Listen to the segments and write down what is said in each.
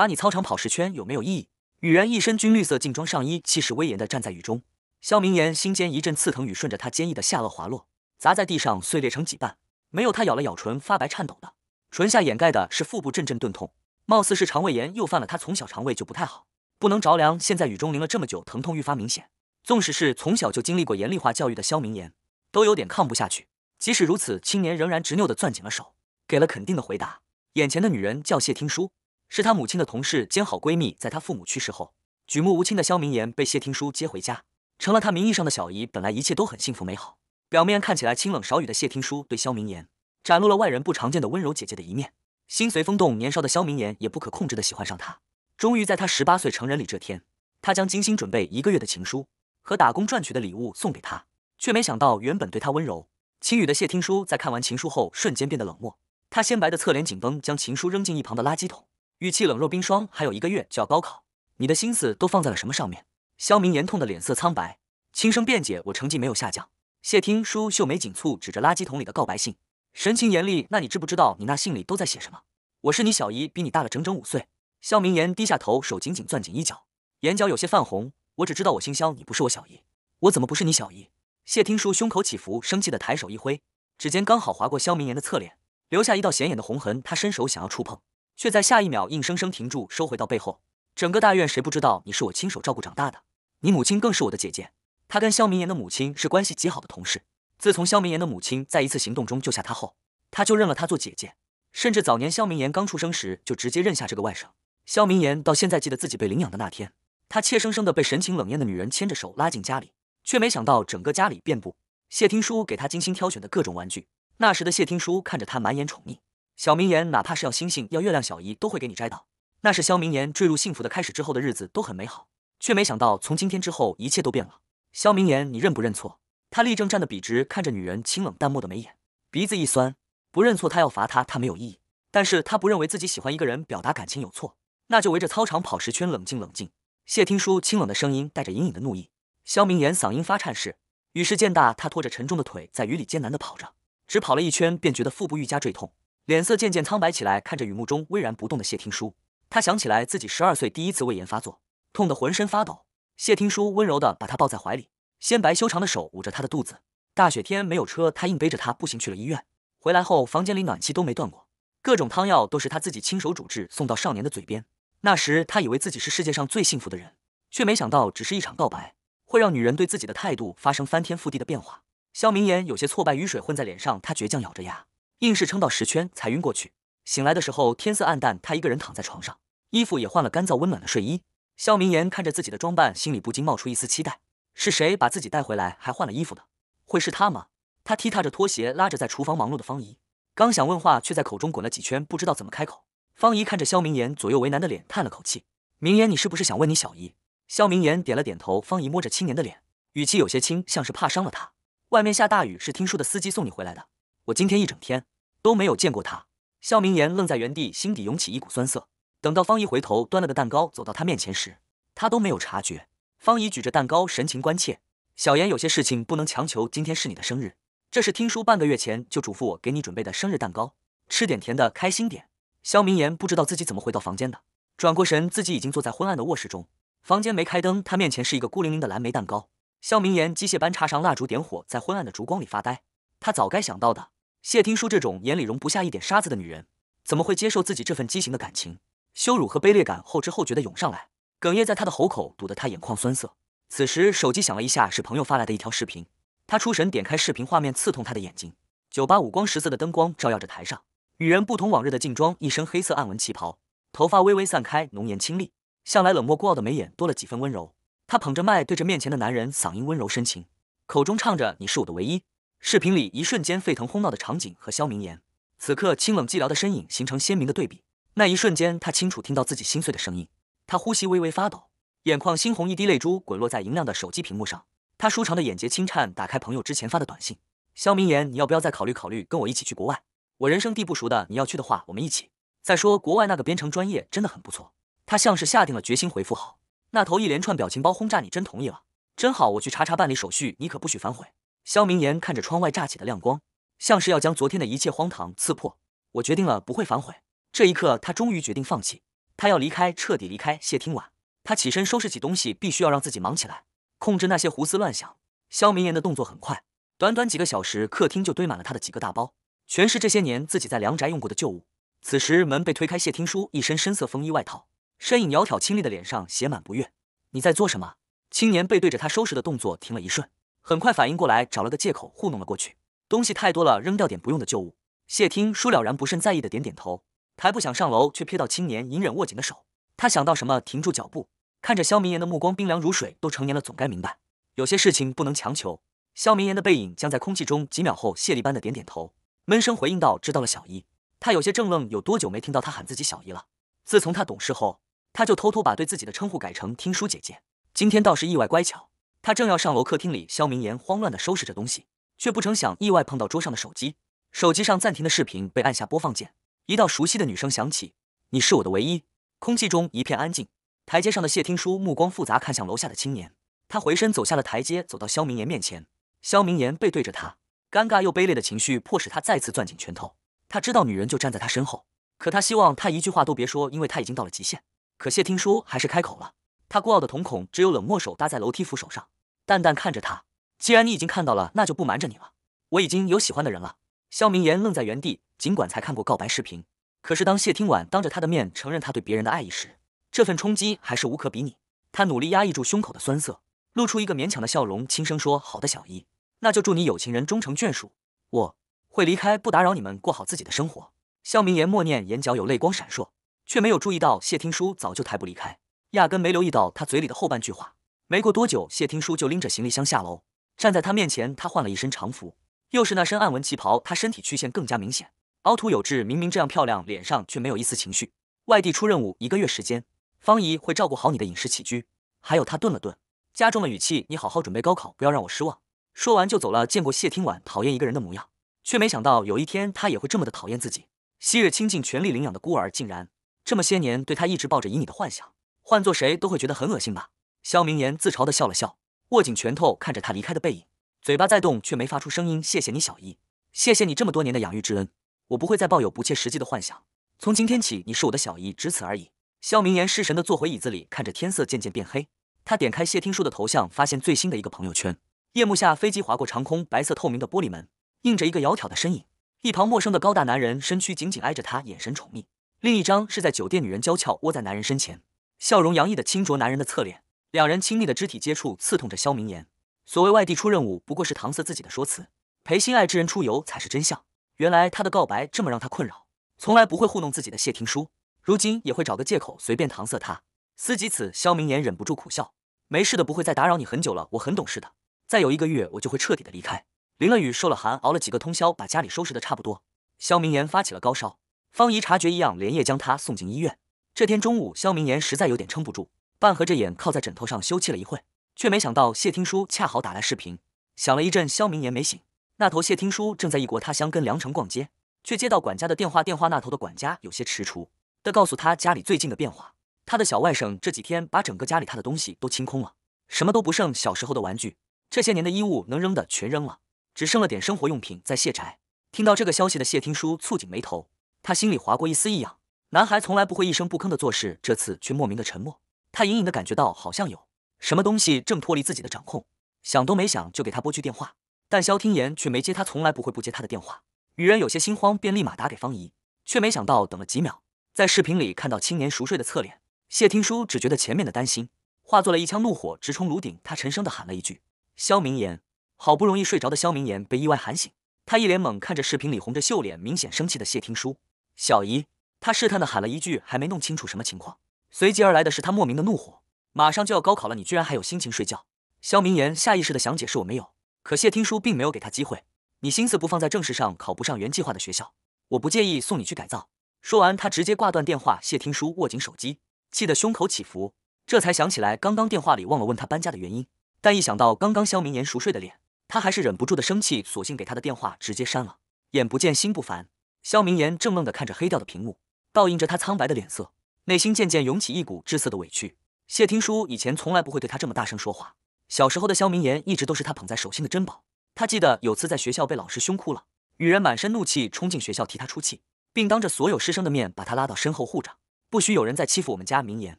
罚你操场跑十圈有没有意义？雨然一身军绿色劲装上衣，气势威严的站在雨中。肖明言心间一阵刺疼，雨顺着他坚毅的下颚滑落，砸在地上碎裂成几瓣。没有他咬了咬唇，发白颤抖的唇下掩盖的是腹部阵阵钝痛，貌似是肠胃炎又犯了。他从小肠胃就不太好，不能着凉，现在雨中淋了这么久，疼痛愈发明显。纵使是从小就经历过严厉化教育的肖明言，都有点抗不下去。即使如此，青年仍然执拗的攥紧了手，给了肯定的回答。眼前的女人叫谢听书。是他母亲的同事兼好闺蜜，在他父母去世后，举目无亲的肖明言被谢听书接回家，成了他名义上的小姨。本来一切都很幸福美好，表面看起来清冷少语的谢听书对肖明言展露了外人不常见的温柔姐姐的一面，心随风动。年少的肖明言也不可控制的喜欢上他。终于在他十八岁成人礼这天，他将精心准备一个月的情书和打工赚取的礼物送给她，却没想到原本对他温柔轻语的谢听书在看完情书后，瞬间变得冷漠。他鲜白的侧脸紧绷，将情书扔进一旁的垃圾桶。语气冷若冰霜，还有一个月就要高考，你的心思都放在了什么上面？萧明言痛的脸色苍白，轻声辩解：“我成绩没有下降。”谢听书秀眉紧蹙，指着垃圾桶里的告白信，神情严厉：“那你知不知道你那信里都在写什么？”我是你小姨，比你大了整整五岁。萧明言低下头，手紧紧攥紧衣角，眼角有些泛红。我只知道我姓萧，你不是我小姨，我怎么不是你小姨？谢听书胸口起伏，生气的抬手一挥，指尖刚好划过萧明言的侧脸，留下一道显眼的红痕。他伸手想要触碰。却在下一秒硬生生停住，收回到背后。整个大院谁不知道你是我亲手照顾长大的？你母亲更是我的姐姐。她跟萧明言的母亲是关系极好的同事。自从萧明言的母亲在一次行动中救下她后，她就认了她做姐姐。甚至早年萧明言刚出生时，就直接认下这个外甥。萧明言到现在记得自己被领养的那天，他怯生生的被神情冷艳的女人牵着手拉进家里，却没想到整个家里遍布谢听书给他精心挑选的各种玩具。那时的谢听书看着他满眼宠溺。小明言，哪怕是要星星，要月亮，小姨都会给你摘到。那是肖明言坠入幸福的开始之后的日子都很美好，却没想到从今天之后一切都变了。肖明言，你认不认错？他立正站得笔直，看着女人清冷淡漠的眉眼，鼻子一酸。不认错，他要罚他，他没有意义。但是他不认为自己喜欢一个人表达感情有错，那就围着操场跑十圈，冷静冷静。谢听书清冷的声音带着隐隐的怒意。肖明言嗓音发颤，是雨势渐大，他拖着沉重的腿在雨里艰难的跑着，只跑了一圈，便觉得腹部愈加坠痛。脸色渐渐苍白起来，看着雨幕中巍然不动的谢听书，他想起来自己十二岁第一次胃炎发作，痛得浑身发抖。谢听书温柔地把他抱在怀里，纤白修长的手捂着他的肚子。大雪天没有车，他硬背着他步行去了医院。回来后，房间里暖气都没断过，各种汤药都是他自己亲手煮制，送到少年的嘴边。那时他以为自己是世界上最幸福的人，却没想到只是一场告白，会让女人对自己的态度发生翻天覆地的变化。肖明言有些挫败，雨水混在脸上，他倔强咬着牙。硬是撑到十圈才晕过去。醒来的时候，天色暗淡，他一个人躺在床上，衣服也换了，干燥温暖的睡衣。肖明言看着自己的装扮，心里不禁冒出一丝期待：是谁把自己带回来，还换了衣服的？会是他吗？他踢踏着拖鞋，拉着在厨房忙碌的方姨，刚想问话，却在口中滚了几圈，不知道怎么开口。方姨看着肖明言左右为难的脸，叹了口气：“明言，你是不是想问你小姨？”肖明言点了点头。方姨摸着青年的脸，语气有些轻，像是怕伤了他：“外面下大雨，是听说的司机送你回来的。我今天一整天。”都没有见过他，肖明言愣在原地，心底涌起一股酸涩。等到方姨回头端了个蛋糕走到他面前时，他都没有察觉。方姨举着蛋糕，神情关切：“小言，有些事情不能强求。今天是你的生日，这是听叔半个月前就嘱咐我给你准备的生日蛋糕，吃点甜的，开心点。”肖明言不知道自己怎么回到房间的，转过神，自己已经坐在昏暗的卧室中，房间没开灯，他面前是一个孤零零的蓝莓蛋糕。肖明言机械般插上蜡烛，点火，在昏暗的烛光里发呆。他早该想到的。谢听书这种眼里容不下一点沙子的女人，怎么会接受自己这份畸形的感情？羞辱和卑劣感后知后觉的涌上来，哽咽在他的喉口，堵得他眼眶酸涩。此时手机响了一下，是朋友发来的一条视频。他出神点开视频，画面刺痛他的眼睛。酒吧五光十色的灯光照耀着台上，与人不同往日的镜妆，一身黑色暗纹旗袍，头发微微散开，浓颜清丽。向来冷漠孤傲的眉眼多了几分温柔。他捧着麦对着面前的男人，嗓音温柔深情，口中唱着：“你是我的唯一。”视频里一瞬间沸腾轰闹的场景和肖明言此刻清冷寂寥的身影形成鲜明的对比。那一瞬间，他清楚听到自己心碎的声音，他呼吸微微发抖，眼眶猩红，一滴泪珠滚落在莹亮的手机屏幕上。他舒长的眼睫轻颤，打开朋友之前发的短信：“肖明言，你要不要再考虑考虑，跟我一起去国外？我人生地不熟的，你要去的话，我们一起。再说国外那个编程专业真的很不错。”他像是下定了决心，回复：“好。”那头一连串表情包轰炸：“你真同意了？真好！我去查查办理手续，你可不许反悔。”萧明言看着窗外炸起的亮光，像是要将昨天的一切荒唐刺破。我决定了，不会反悔。这一刻，他终于决定放弃。他要离开，彻底离开谢听晚。他起身收拾起东西，必须要让自己忙起来，控制那些胡思乱想。萧明言的动作很快，短短几个小时，客厅就堆满了他的几个大包，全是这些年自己在梁宅用过的旧物。此时门被推开，谢听书一身深色风衣外套，身影窈窕清丽的脸上写满不悦：“你在做什么？”青年背对着他收拾的动作停了一瞬。很快反应过来，找了个借口糊弄了过去。东西太多了，扔掉点不用的旧物。谢听书了然不甚在意的点点头，抬步想上楼，却瞥到青年隐忍握紧的手。他想到什么，停住脚步，看着萧明言的目光冰凉如水。都成年了，总该明白有些事情不能强求。萧明言的背影将在空气中几秒后，谢力般的点点头，闷声回应道：“知道了，小姨。”他有些怔愣，有多久没听到他喊自己小姨了？自从他懂事后，他就偷偷把对自己的称呼改成听书姐姐。今天倒是意外乖巧。他正要上楼，客厅里，肖明言慌乱地收拾着东西，却不成想意外碰到桌上的手机，手机上暂停的视频被按下播放键，一道熟悉的女声响起：“你是我的唯一。”空气中一片安静。台阶上的谢听书目光复杂，看向楼下的青年。他回身走下了台阶，走到肖明言面前。肖明言背对着他，尴尬又卑劣的情绪迫使他再次攥紧拳头。他知道女人就站在他身后，可他希望他一句话都别说，因为他已经到了极限。可谢听书还是开口了。他孤傲的瞳孔，只有冷漠手搭在楼梯扶手上，淡淡看着他。既然你已经看到了，那就不瞒着你了，我已经有喜欢的人了。肖明言愣在原地，尽管才看过告白视频，可是当谢听晚当着他的面承认他对别人的爱意时，这份冲击还是无可比拟。他努力压抑住胸口的酸涩，露出一个勉强的笑容，轻声说：“好的，小姨，那就祝你有情人终成眷属。我会离开，不打扰你们过好自己的生活。”肖明言默念，眼角有泪光闪烁，却没有注意到谢听书早就抬步离开。压根没留意到他嘴里的后半句话。没过多久，谢听书就拎着行李箱下楼，站在他面前。他换了一身长服，又是那身暗纹旗袍，他身体曲线更加明显，凹凸有致。明明这样漂亮，脸上却没有一丝情绪。外地出任务一个月时间，方姨会照顾好你的饮食起居。还有，他顿了顿，加重了语气：“你好好准备高考，不要让我失望。”说完就走了。见过谢听晚讨厌一个人的模样，却没想到有一天他也会这么的讨厌自己。昔日倾尽全力领养的孤儿，竟然这么些年对他一直抱着以你幻想。换做谁都会觉得很恶心吧？萧明言自嘲地笑了笑，握紧拳头看着他离开的背影，嘴巴在动却没发出声音。谢谢你，小姨，谢谢你这么多年的养育之恩，我不会再抱有不切实际的幻想。从今天起，你是我的小姨，只此而已。萧明言失神地坐回椅子里，看着天色渐渐变黑，他点开谢听书的头像，发现最新的一个朋友圈。夜幕下，飞机划过长空，白色透明的玻璃门映着一个窈窕的身影，一旁陌生的高大男人身躯紧紧挨着他，眼神宠溺。另一张是在酒店，女人娇俏窝在男人身前。笑容洋溢的清浊男人的侧脸，两人亲密的肢体接触刺痛着萧明言。所谓外地出任务，不过是搪塞自己的说辞，陪心爱之人出游才是真相。原来他的告白这么让他困扰，从来不会糊弄自己的谢霆书，如今也会找个借口随便搪塞他。思及此，萧明言忍不住苦笑：“没事的，不会再打扰你很久了。我很懂事的，再有一个月我就会彻底的离开。”淋了雨，受了寒，熬了几个通宵，把家里收拾的差不多。萧明言发起了高烧，方怡察觉异样，连夜将他送进医院。这天中午，肖明言实在有点撑不住，半合着眼靠在枕头上休憩了一会，却没想到谢听书恰好打来视频。想了一阵，肖明言没醒。那头谢听书正在异国他乡跟梁城逛街，却接到管家的电话。电话那头的管家有些迟蹰地告诉他家里最近的变化：他的小外甥这几天把整个家里他的东西都清空了，什么都不剩。小时候的玩具，这些年的衣物能扔的全扔了，只剩了点生活用品在谢宅。听到这个消息的谢听书蹙紧眉头，他心里划过一丝异样。男孩从来不会一声不吭的做事，这次却莫名的沉默。他隐隐的感觉到，好像有什么东西正脱离自己的掌控。想都没想就给他拨去电话，但肖听言却没接。他从来不会不接他的电话。女人有些心慌，便立马打给方怡，却没想到等了几秒，在视频里看到青年熟睡的侧脸，谢听书只觉得前面的担心化作了一腔怒火，直冲颅顶。他沉声的喊了一句：“肖明言！”好不容易睡着的肖明言被意外喊醒，他一脸懵，看着视频里红着秀脸、明显生气的谢听书，小姨。他试探的喊了一句，还没弄清楚什么情况，随即而来的是他莫名的怒火。马上就要高考了，你居然还有心情睡觉？肖明言下意识的想解释我没有，可谢听书并没有给他机会。你心思不放在正事上，考不上原计划的学校，我不介意送你去改造。说完，他直接挂断电话。谢听书握紧手机，气得胸口起伏。这才想起来刚刚电话里忘了问他搬家的原因，但一想到刚刚肖明言熟睡的脸，他还是忍不住的生气，索性给他的电话直接删了。眼不见心不烦，肖明言正愣的看着黑掉的屏幕。倒映着他苍白的脸色，内心渐渐涌起一股窒涩的委屈。谢听书以前从来不会对他这么大声说话。小时候的肖明言一直都是他捧在手心的珍宝。他记得有次在学校被老师凶哭了，女人满身怒气冲进学校替他出气，并当着所有师生的面把他拉到身后护着，不许有人再欺负我们家明言。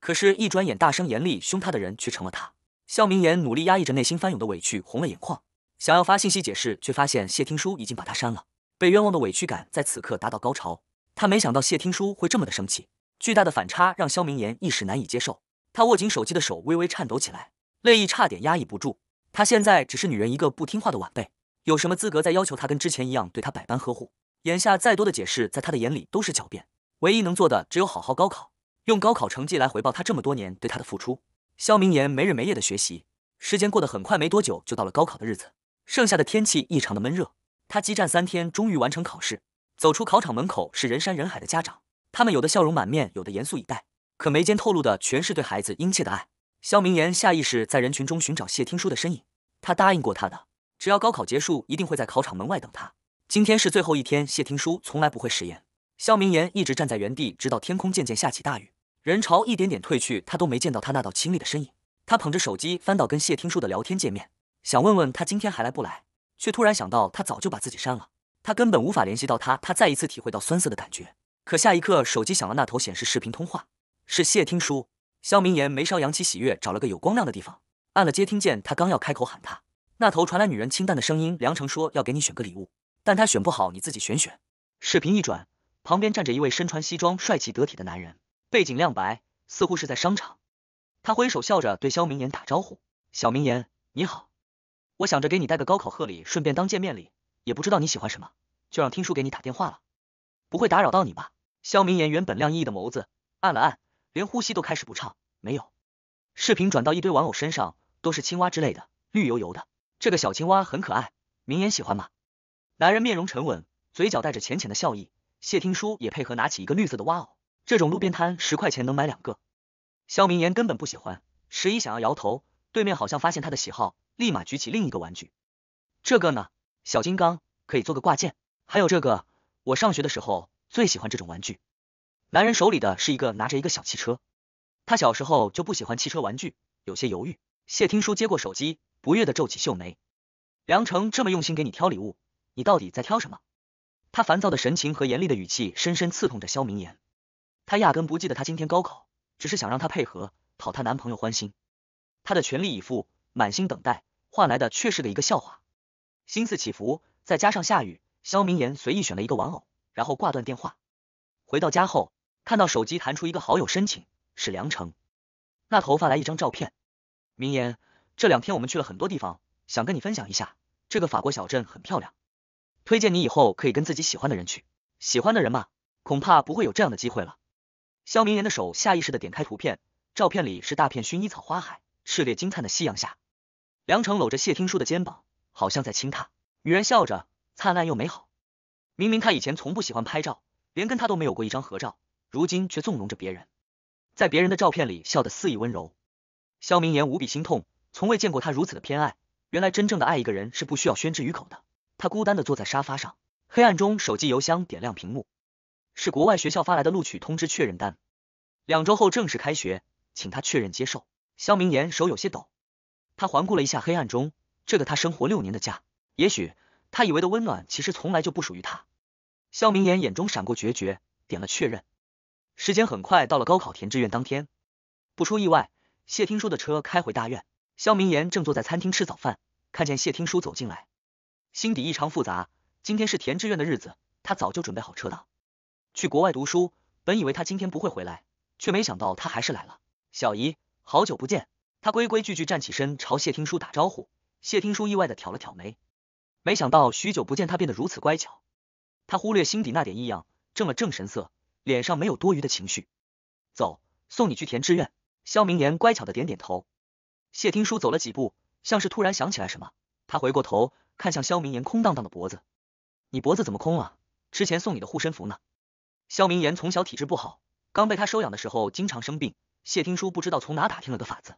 可是，一转眼，大声严厉凶他的人却成了他。肖明言努力压抑着内心翻涌的委屈，红了眼眶，想要发信息解释，却发现谢听书已经把他删了。被冤枉的委屈感在此刻达到高潮。他没想到谢听书会这么的生气，巨大的反差让萧明言一时难以接受。他握紧手机的手微微颤抖起来，泪意差点压抑不住。他现在只是女人一个不听话的晚辈，有什么资格再要求他跟之前一样对他百般呵护？眼下再多的解释，在他的眼里都是狡辩。唯一能做的，只有好好高考，用高考成绩来回报他这么多年对他的付出。萧明言没日没夜的学习，时间过得很快，没多久就到了高考的日子。剩下的天气异常的闷热，他激战三天，终于完成考试。走出考场门口是人山人海的家长，他们有的笑容满面，有的严肃以待，可眉间透露的全是对孩子殷切的爱。肖明言下意识在人群中寻找谢听书的身影，他答应过他的，只要高考结束，一定会在考场门外等他。今天是最后一天，谢听书从来不会食言。肖明言一直站在原地，直到天空渐渐下起大雨，人潮一点点退去，他都没见到他那道清丽的身影。他捧着手机翻到跟谢听书的聊天界面，想问问他今天还来不来，却突然想到他早就把自己删了。他根本无法联系到他，他再一次体会到酸涩的感觉。可下一刻，手机响了，那头显示视频通话，是谢听书。肖明言眉梢扬起喜悦，找了个有光亮的地方，按了接听键。他刚要开口喊他，那头传来女人清淡的声音：“梁成说要给你选个礼物，但他选不好，你自己选选。”视频一转，旁边站着一位身穿西装、帅气得体的男人，背景亮白，似乎是在商场。他挥手笑着对肖明言打招呼：“小明言，你好，我想着给你带个高考贺礼，顺便当见面礼。”也不知道你喜欢什么，就让听书给你打电话了，不会打扰到你吧？肖明言原本亮熠熠的眸子暗了暗，连呼吸都开始不畅。没有，视频转到一堆玩偶身上，都是青蛙之类的，绿油油的。这个小青蛙很可爱，明言喜欢吗？男人面容沉稳，嘴角带着浅浅的笑意。谢听书也配合，拿起一个绿色的蛙偶，这种路边摊十块钱能买两个。肖明言根本不喜欢，十一想要摇头，对面好像发现他的喜好，立马举起另一个玩具，这个呢？小金刚可以做个挂件，还有这个，我上学的时候最喜欢这种玩具。男人手里的是一个拿着一个小汽车，他小时候就不喜欢汽车玩具，有些犹豫。谢听书接过手机，不悦的皱起秀眉。梁成这么用心给你挑礼物，你到底在挑什么？他烦躁的神情和严厉的语气深深刺痛着肖明言。他压根不记得他今天高考，只是想让他配合讨她男朋友欢心。他的全力以赴，满心等待，换来的却是的一个笑话。心思起伏，再加上下雨，肖明言随意选了一个玩偶，然后挂断电话。回到家后，看到手机弹出一个好友申请，是梁成。那头发来一张照片。明言，这两天我们去了很多地方，想跟你分享一下，这个法国小镇很漂亮，推荐你以后可以跟自己喜欢的人去。喜欢的人嘛，恐怕不会有这样的机会了。肖明言的手下意识的点开图片，照片里是大片薰衣草花海，炽烈金灿的夕阳下，梁成搂着谢听书的肩膀。好像在亲他，女人笑着，灿烂又美好。明明他以前从不喜欢拍照，连跟他都没有过一张合照，如今却纵容着别人，在别人的照片里笑得肆意温柔。肖明言无比心痛，从未见过他如此的偏爱。原来真正的爱一个人是不需要宣之于口的。他孤单的坐在沙发上，黑暗中手机邮箱点亮屏幕，是国外学校发来的录取通知确认单，两周后正式开学，请他确认接受。肖明言手有些抖，他环顾了一下黑暗中。这个他生活六年的家，也许他以为的温暖，其实从来就不属于他。萧明言眼中闪过决绝，点了确认。时间很快到了高考填志愿当天，不出意外，谢听书的车开回大院。萧明言正坐在餐厅吃早饭，看见谢听书走进来，心底异常复杂。今天是填志愿的日子，他早就准备好车的，去国外读书。本以为他今天不会回来，却没想到他还是来了。小姨，好久不见。他规规矩矩站起身，朝谢听书打招呼。谢听书意外的挑了挑眉，没想到许久不见他变得如此乖巧。他忽略心底那点异样，正了正神色，脸上没有多余的情绪。走，送你去填志愿。萧明言乖巧的点点头。谢听书走了几步，像是突然想起来什么，他回过头看向萧明言空荡荡的脖子，你脖子怎么空了？之前送你的护身符呢？萧明言从小体质不好，刚被他收养的时候经常生病，谢听书不知道从哪打听了个法子。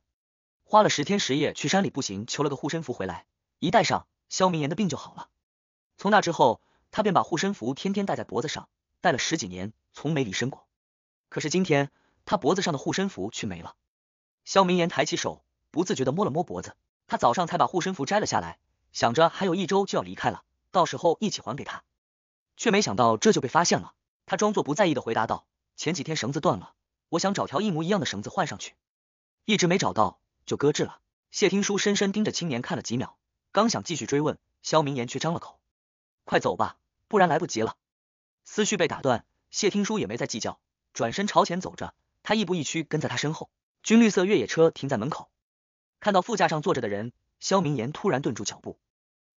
花了十天十夜去山里步行求了个护身符回来，一戴上，萧明言的病就好了。从那之后，他便把护身符天天戴在脖子上，戴了十几年，从没离身过。可是今天，他脖子上的护身符却没了。萧明言抬起手，不自觉的摸了摸脖子。他早上才把护身符摘了下来，想着还有一周就要离开了，到时候一起还给他。却没想到这就被发现了。他装作不在意的回答道：“前几天绳子断了，我想找条一模一样的绳子换上去，一直没找到。”就搁置了。谢听书深深盯着青年看了几秒，刚想继续追问，肖明言却张了口：“快走吧，不然来不及了。”思绪被打断，谢听书也没再计较，转身朝前走着。他亦步亦趋跟在他身后。军绿色越野车停在门口，看到副驾上坐着的人，肖明言突然顿住脚步。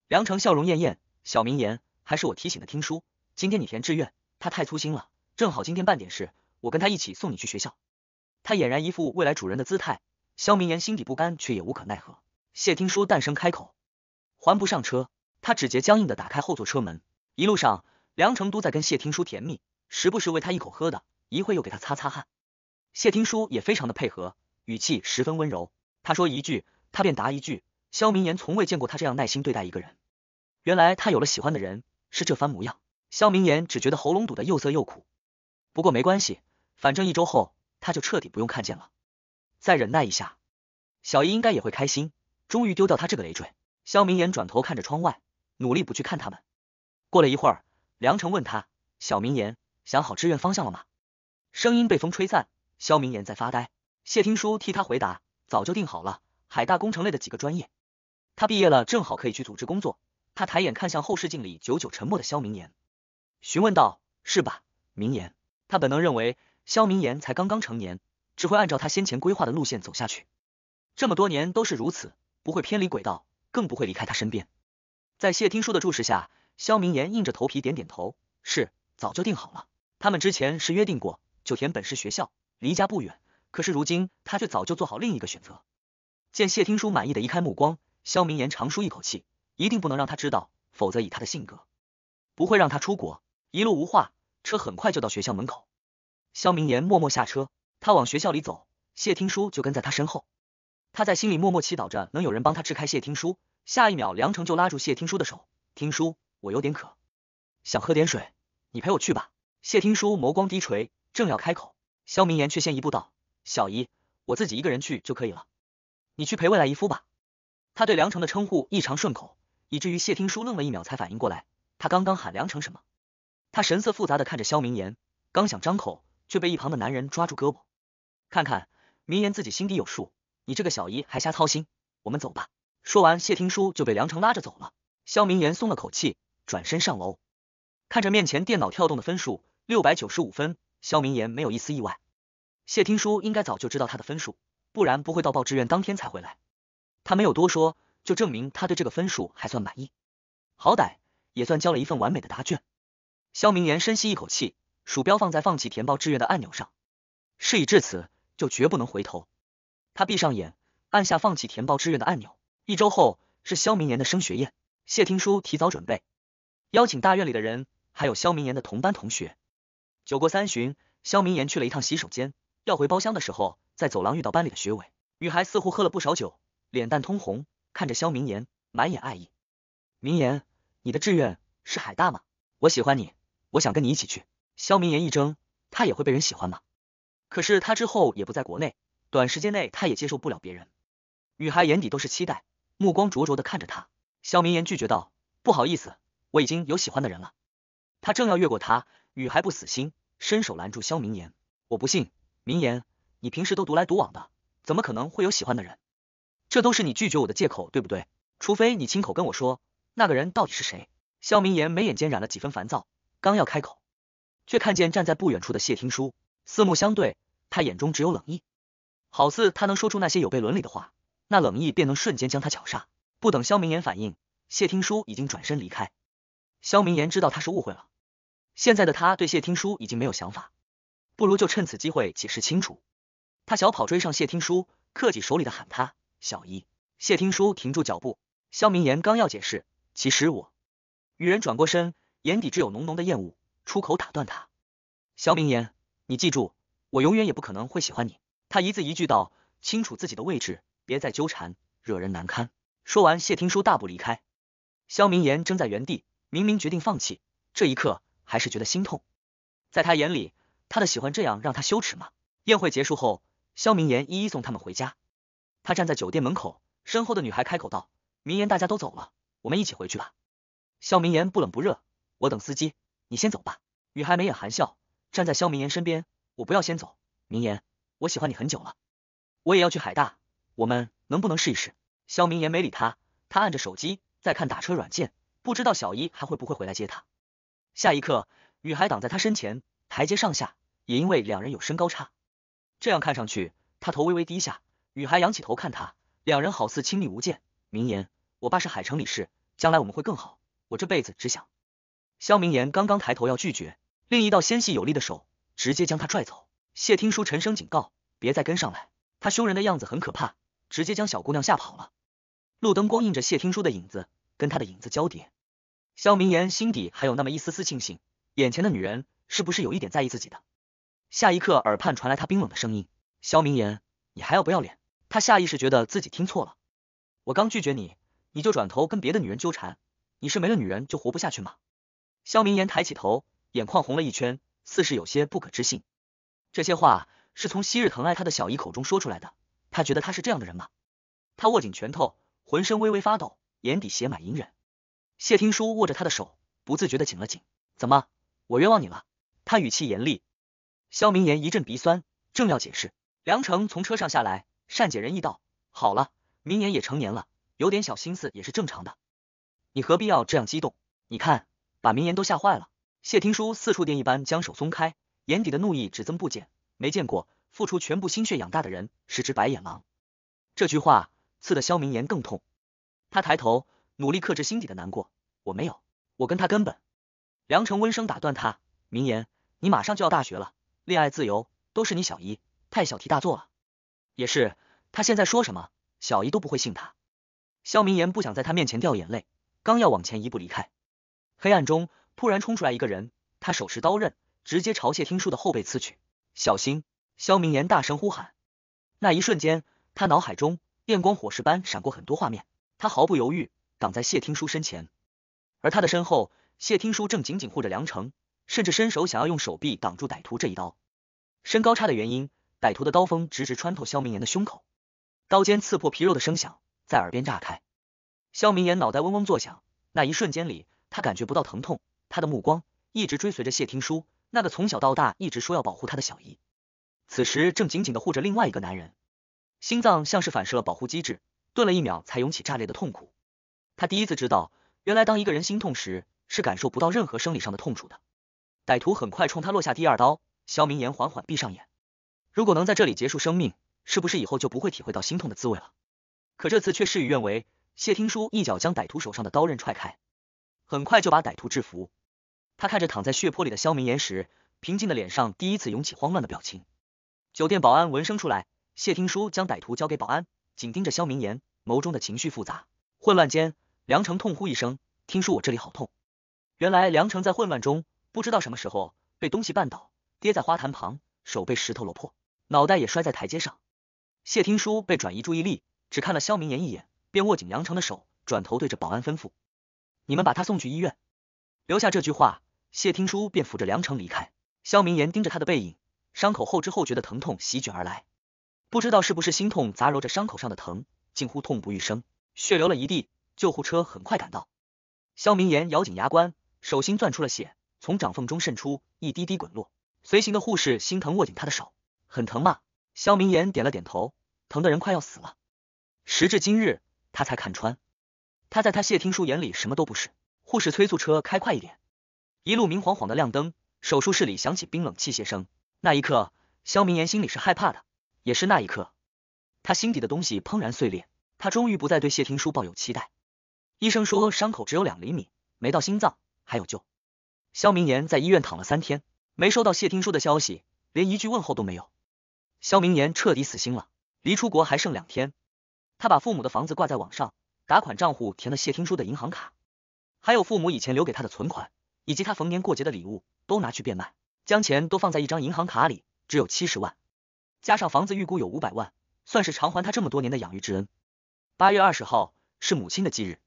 梁成笑容艳艳：“小明言，还是我提醒的听书，今天你填志愿，他太粗心了。正好今天办点事，我跟他一起送你去学校。”他俨然一副未来主人的姿态。萧明言心底不甘，却也无可奈何。谢听书淡声开口：“还不上车？”他指节僵硬的打开后座车门。一路上，梁成都在跟谢听书甜蜜，时不时喂他一口喝的，一会又给他擦擦汗。谢听书也非常的配合，语气十分温柔。他说一句，他便答一句。萧明言从未见过他这样耐心对待一个人。原来他有了喜欢的人，是这番模样。萧明言只觉得喉咙堵得又涩又苦。不过没关系，反正一周后他就彻底不用看见了。再忍耐一下，小姨应该也会开心，终于丢掉他这个累赘。肖明言转头看着窗外，努力不去看他们。过了一会儿，梁成问他：“小明言，想好志愿方向了吗？”声音被风吹散，肖明言在发呆。谢听书替他回答：“早就定好了，海大工程类的几个专业。他毕业了，正好可以去组织工作。”他抬眼看向后视镜里久久沉默的肖明言，询问道：“是吧，明言？”他本能认为肖明言才刚刚成年。只会按照他先前规划的路线走下去，这么多年都是如此，不会偏离轨道，更不会离开他身边。在谢听书的注视下，肖明言硬着头皮点点头：“是，早就定好了。”他们之前是约定过，九田本是学校，离家不远，可是如今他却早就做好另一个选择。见谢听书满意的移开目光，肖明言长舒一口气，一定不能让他知道，否则以他的性格，不会让他出国。一路无话，车很快就到学校门口，肖明言默默下车。他往学校里走，谢听书就跟在他身后。他在心里默默祈祷着，能有人帮他支开谢听书。下一秒，梁成就拉住谢听书的手：“听书，我有点渴，想喝点水，你陪我去吧。”谢听书眸光低垂，正要开口，肖明言却先一步道：“小姨，我自己一个人去就可以了，你去陪未来姨夫吧。”他对梁成的称呼异常顺口，以至于谢听书愣了一秒才反应过来，他刚刚喊梁成什么？他神色复杂的看着肖明言，刚想张口，却被一旁的男人抓住胳膊。看看，明言自己心底有数，你这个小姨还瞎操心。我们走吧。说完，谢听书就被梁成拉着走了。肖明言松了口气，转身上楼，看着面前电脑跳动的分数，六百九十五分。肖明言没有一丝意外，谢听书应该早就知道他的分数，不然不会到报志愿当天才回来。他没有多说，就证明他对这个分数还算满意，好歹也算交了一份完美的答卷。肖明言深吸一口气，鼠标放在放弃填报志愿的按钮上。事已至此。就绝不能回头。他闭上眼，按下放弃填报志愿的按钮。一周后是肖明言的升学宴，谢听书提早准备，邀请大院里的人，还有肖明言的同班同学。酒过三巡，肖明言去了一趟洗手间，要回包厢的时候，在走廊遇到班里的学委，女孩似乎喝了不少酒，脸蛋通红，看着肖明言，满眼爱意。明言，你的志愿是海大吗？我喜欢你，我想跟你一起去。肖明言一怔，他也会被人喜欢吗？可是他之后也不在国内，短时间内他也接受不了别人。女孩眼底都是期待，目光灼灼的看着他。肖明言拒绝道：“不好意思，我已经有喜欢的人了。”他正要越过他，女孩不死心，伸手拦住肖明言：“我不信，明言，你平时都独来独往的，怎么可能会有喜欢的人？这都是你拒绝我的借口，对不对？除非你亲口跟我说，那个人到底是谁。”肖明言眉眼间染了几分烦躁，刚要开口，却看见站在不远处的谢听书。四目相对，他眼中只有冷意，好似他能说出那些有悖伦理的话，那冷意便能瞬间将他绞杀。不等萧明言反应，谢听书已经转身离开。萧明言知道他是误会了，现在的他对谢听书已经没有想法，不如就趁此机会解释清楚。他小跑追上谢听书，客气手里的喊他小姨。谢听书停住脚步，萧明言刚要解释，其实我，女人转过身，眼底只有浓浓的厌恶，出口打断他。萧明言。你记住，我永远也不可能会喜欢你。他一字一句道：“清楚自己的位置，别再纠缠，惹人难堪。”说完，谢听书大步离开。萧明言怔在原地，明明决定放弃，这一刻还是觉得心痛。在他眼里，他的喜欢这样让他羞耻吗？宴会结束后，萧明言一一送他们回家。他站在酒店门口，身后的女孩开口道：“明言，大家都走了，我们一起回去吧。”萧明言不冷不热：“我等司机，你先走吧。”女孩眉眼含笑。站在萧明言身边，我不要先走，明言，我喜欢你很久了，我也要去海大，我们能不能试一试？萧明言没理他，他按着手机在看打车软件，不知道小一还会不会回来接他。下一刻，女孩挡在他身前，台阶上下也因为两人有身高差，这样看上去他头微微低下，女孩仰起头看他，两人好似亲密无间。明言，我爸是海城理事，将来我们会更好，我这辈子只想。萧明言刚刚抬头要拒绝。另一道纤细有力的手直接将他拽走，谢听书沉声警告：“别再跟上来！”他凶人的样子很可怕，直接将小姑娘吓跑了。路灯光映着谢听书的影子，跟他的影子交叠。萧明言心底还有那么一丝丝庆幸，眼前的女人是不是有一点在意自己的？下一刻耳畔传来他冰冷的声音：“萧明言，你还要不要脸？”他下意识觉得自己听错了：“我刚拒绝你，你就转头跟别的女人纠缠，你是没了女人就活不下去吗？”萧明言抬起头。眼眶红了一圈，似是有些不可置信。这些话是从昔日疼爱他的小姨口中说出来的，他觉得他是这样的人吗？他握紧拳头，浑身微微发抖，眼底写满隐忍。谢听书握着他的手，不自觉的紧了紧。怎么，我冤枉你了？他语气严厉。萧明言一阵鼻酸，正要解释，梁成从车上下来，善解人意道：“好了，明言也成年了，有点小心思也是正常的，你何必要这样激动？你看，把明言都吓坏了。”谢听书四处电一般将手松开，眼底的怒意只增不减。没见过付出全部心血养大的人是只白眼狼，这句话刺得萧明言更痛。他抬头，努力克制心底的难过。我没有，我跟他根本。梁成温声打断他：“明言，你马上就要大学了，恋爱自由都是你小姨太小题大做了。也是，他现在说什么，小姨都不会信他。”萧明言不想在他面前掉眼泪，刚要往前一步离开，黑暗中。突然冲出来一个人，他手持刀刃，直接朝谢听书的后背刺去。小心！肖明言大声呼喊。那一瞬间，他脑海中电光火石般闪过很多画面。他毫不犹豫挡在谢听书身前，而他的身后，谢听书正紧紧护着梁成，甚至伸手想要用手臂挡住歹徒这一刀。身高差的原因，歹徒的刀锋直直穿透肖明言的胸口，刀尖刺破皮肉的声响在耳边炸开。肖明言脑袋嗡嗡作响，那一瞬间里，他感觉不到疼痛。他的目光一直追随着谢听书，那个从小到大一直说要保护他的小姨，此时正紧紧的护着另外一个男人，心脏像是反射了保护机制，顿了一秒才涌起炸裂的痛苦。他第一次知道，原来当一个人心痛时，是感受不到任何生理上的痛楚的。歹徒很快冲他落下第二刀，肖明言缓缓闭上眼，如果能在这里结束生命，是不是以后就不会体会到心痛的滋味了？可这次却事与愿违，谢听书一脚将歹徒手上的刀刃踹开，很快就把歹徒制服。他看着躺在血泊里的肖明岩时，平静的脸上第一次涌起慌乱的表情。酒店保安闻声出来，谢听书将歹徒交给保安，紧盯着肖明岩，眸中的情绪复杂。混乱间，梁成痛呼一声：“听书，我这里好痛！”原来梁成在混乱中不知道什么时候被东西绊倒，跌在花坛旁，手被石头落破，脑袋也摔在台阶上。谢听书被转移注意力，只看了肖明岩一眼，便握紧梁成的手，转头对着保安吩咐：“你们把他送去医院。”留下这句话。谢听书便扶着梁城离开，萧明言盯着他的背影，伤口后知后觉的疼痛席卷而来，不知道是不是心痛杂糅着伤口上的疼，近乎痛不欲生，血流了一地。救护车很快赶到，肖明言咬紧牙关，手心攥出了血，从掌缝中渗出，一滴滴滚落。随行的护士心疼握紧他的手，很疼吗？肖明言点了点头，疼的人快要死了。时至今日，他才看穿，他在他谢听书眼里什么都不是。护士催促车开快一点。一路明晃晃的亮灯，手术室里响起冰冷器械声。那一刻，肖明言心里是害怕的，也是那一刻，他心底的东西砰然碎裂。他终于不再对谢听书抱有期待。医生说伤口只有两厘米，没到心脏，还有救。肖明言在医院躺了三天，没收到谢听书的消息，连一句问候都没有。肖明言彻底死心了。离出国还剩两天，他把父母的房子挂在网上，打款账户填了谢听书的银行卡，还有父母以前留给他的存款。以及他逢年过节的礼物都拿去变卖，将钱都放在一张银行卡里，只有七十万，加上房子预估有五百万，算是偿还他这么多年的养育之恩。八月二十号是母亲的忌日，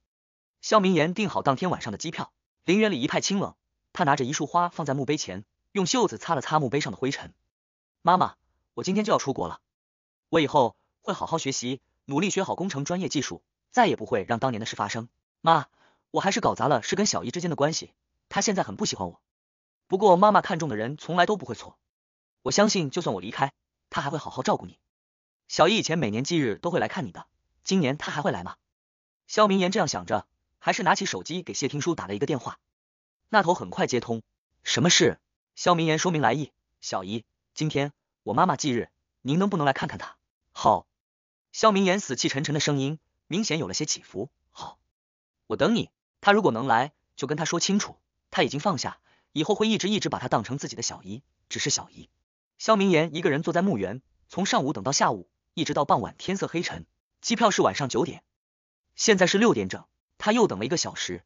肖明言订好当天晚上的机票。陵园里一派清冷，他拿着一束花放在墓碑前，用袖子擦了擦墓碑上的灰尘。妈妈，我今天就要出国了，我以后会好好学习，努力学好工程专业技术，再也不会让当年的事发生。妈，我还是搞砸了，是跟小姨之间的关系。他现在很不喜欢我，不过妈妈看中的人从来都不会错。我相信，就算我离开，他还会好好照顾你。小姨以前每年忌日都会来看你的，今年他还会来吗？肖明言这样想着，还是拿起手机给谢听书打了一个电话。那头很快接通，什么事？肖明言说明来意：小姨，今天我妈妈忌日，您能不能来看看她？好。肖明言死气沉沉的声音明显有了些起伏。好，我等你。他如果能来，就跟他说清楚。他已经放下，以后会一直一直把他当成自己的小姨，只是小姨。肖明言一个人坐在墓园，从上午等到下午，一直到傍晚天色黑沉。机票是晚上九点，现在是六点整，他又等了一个小时，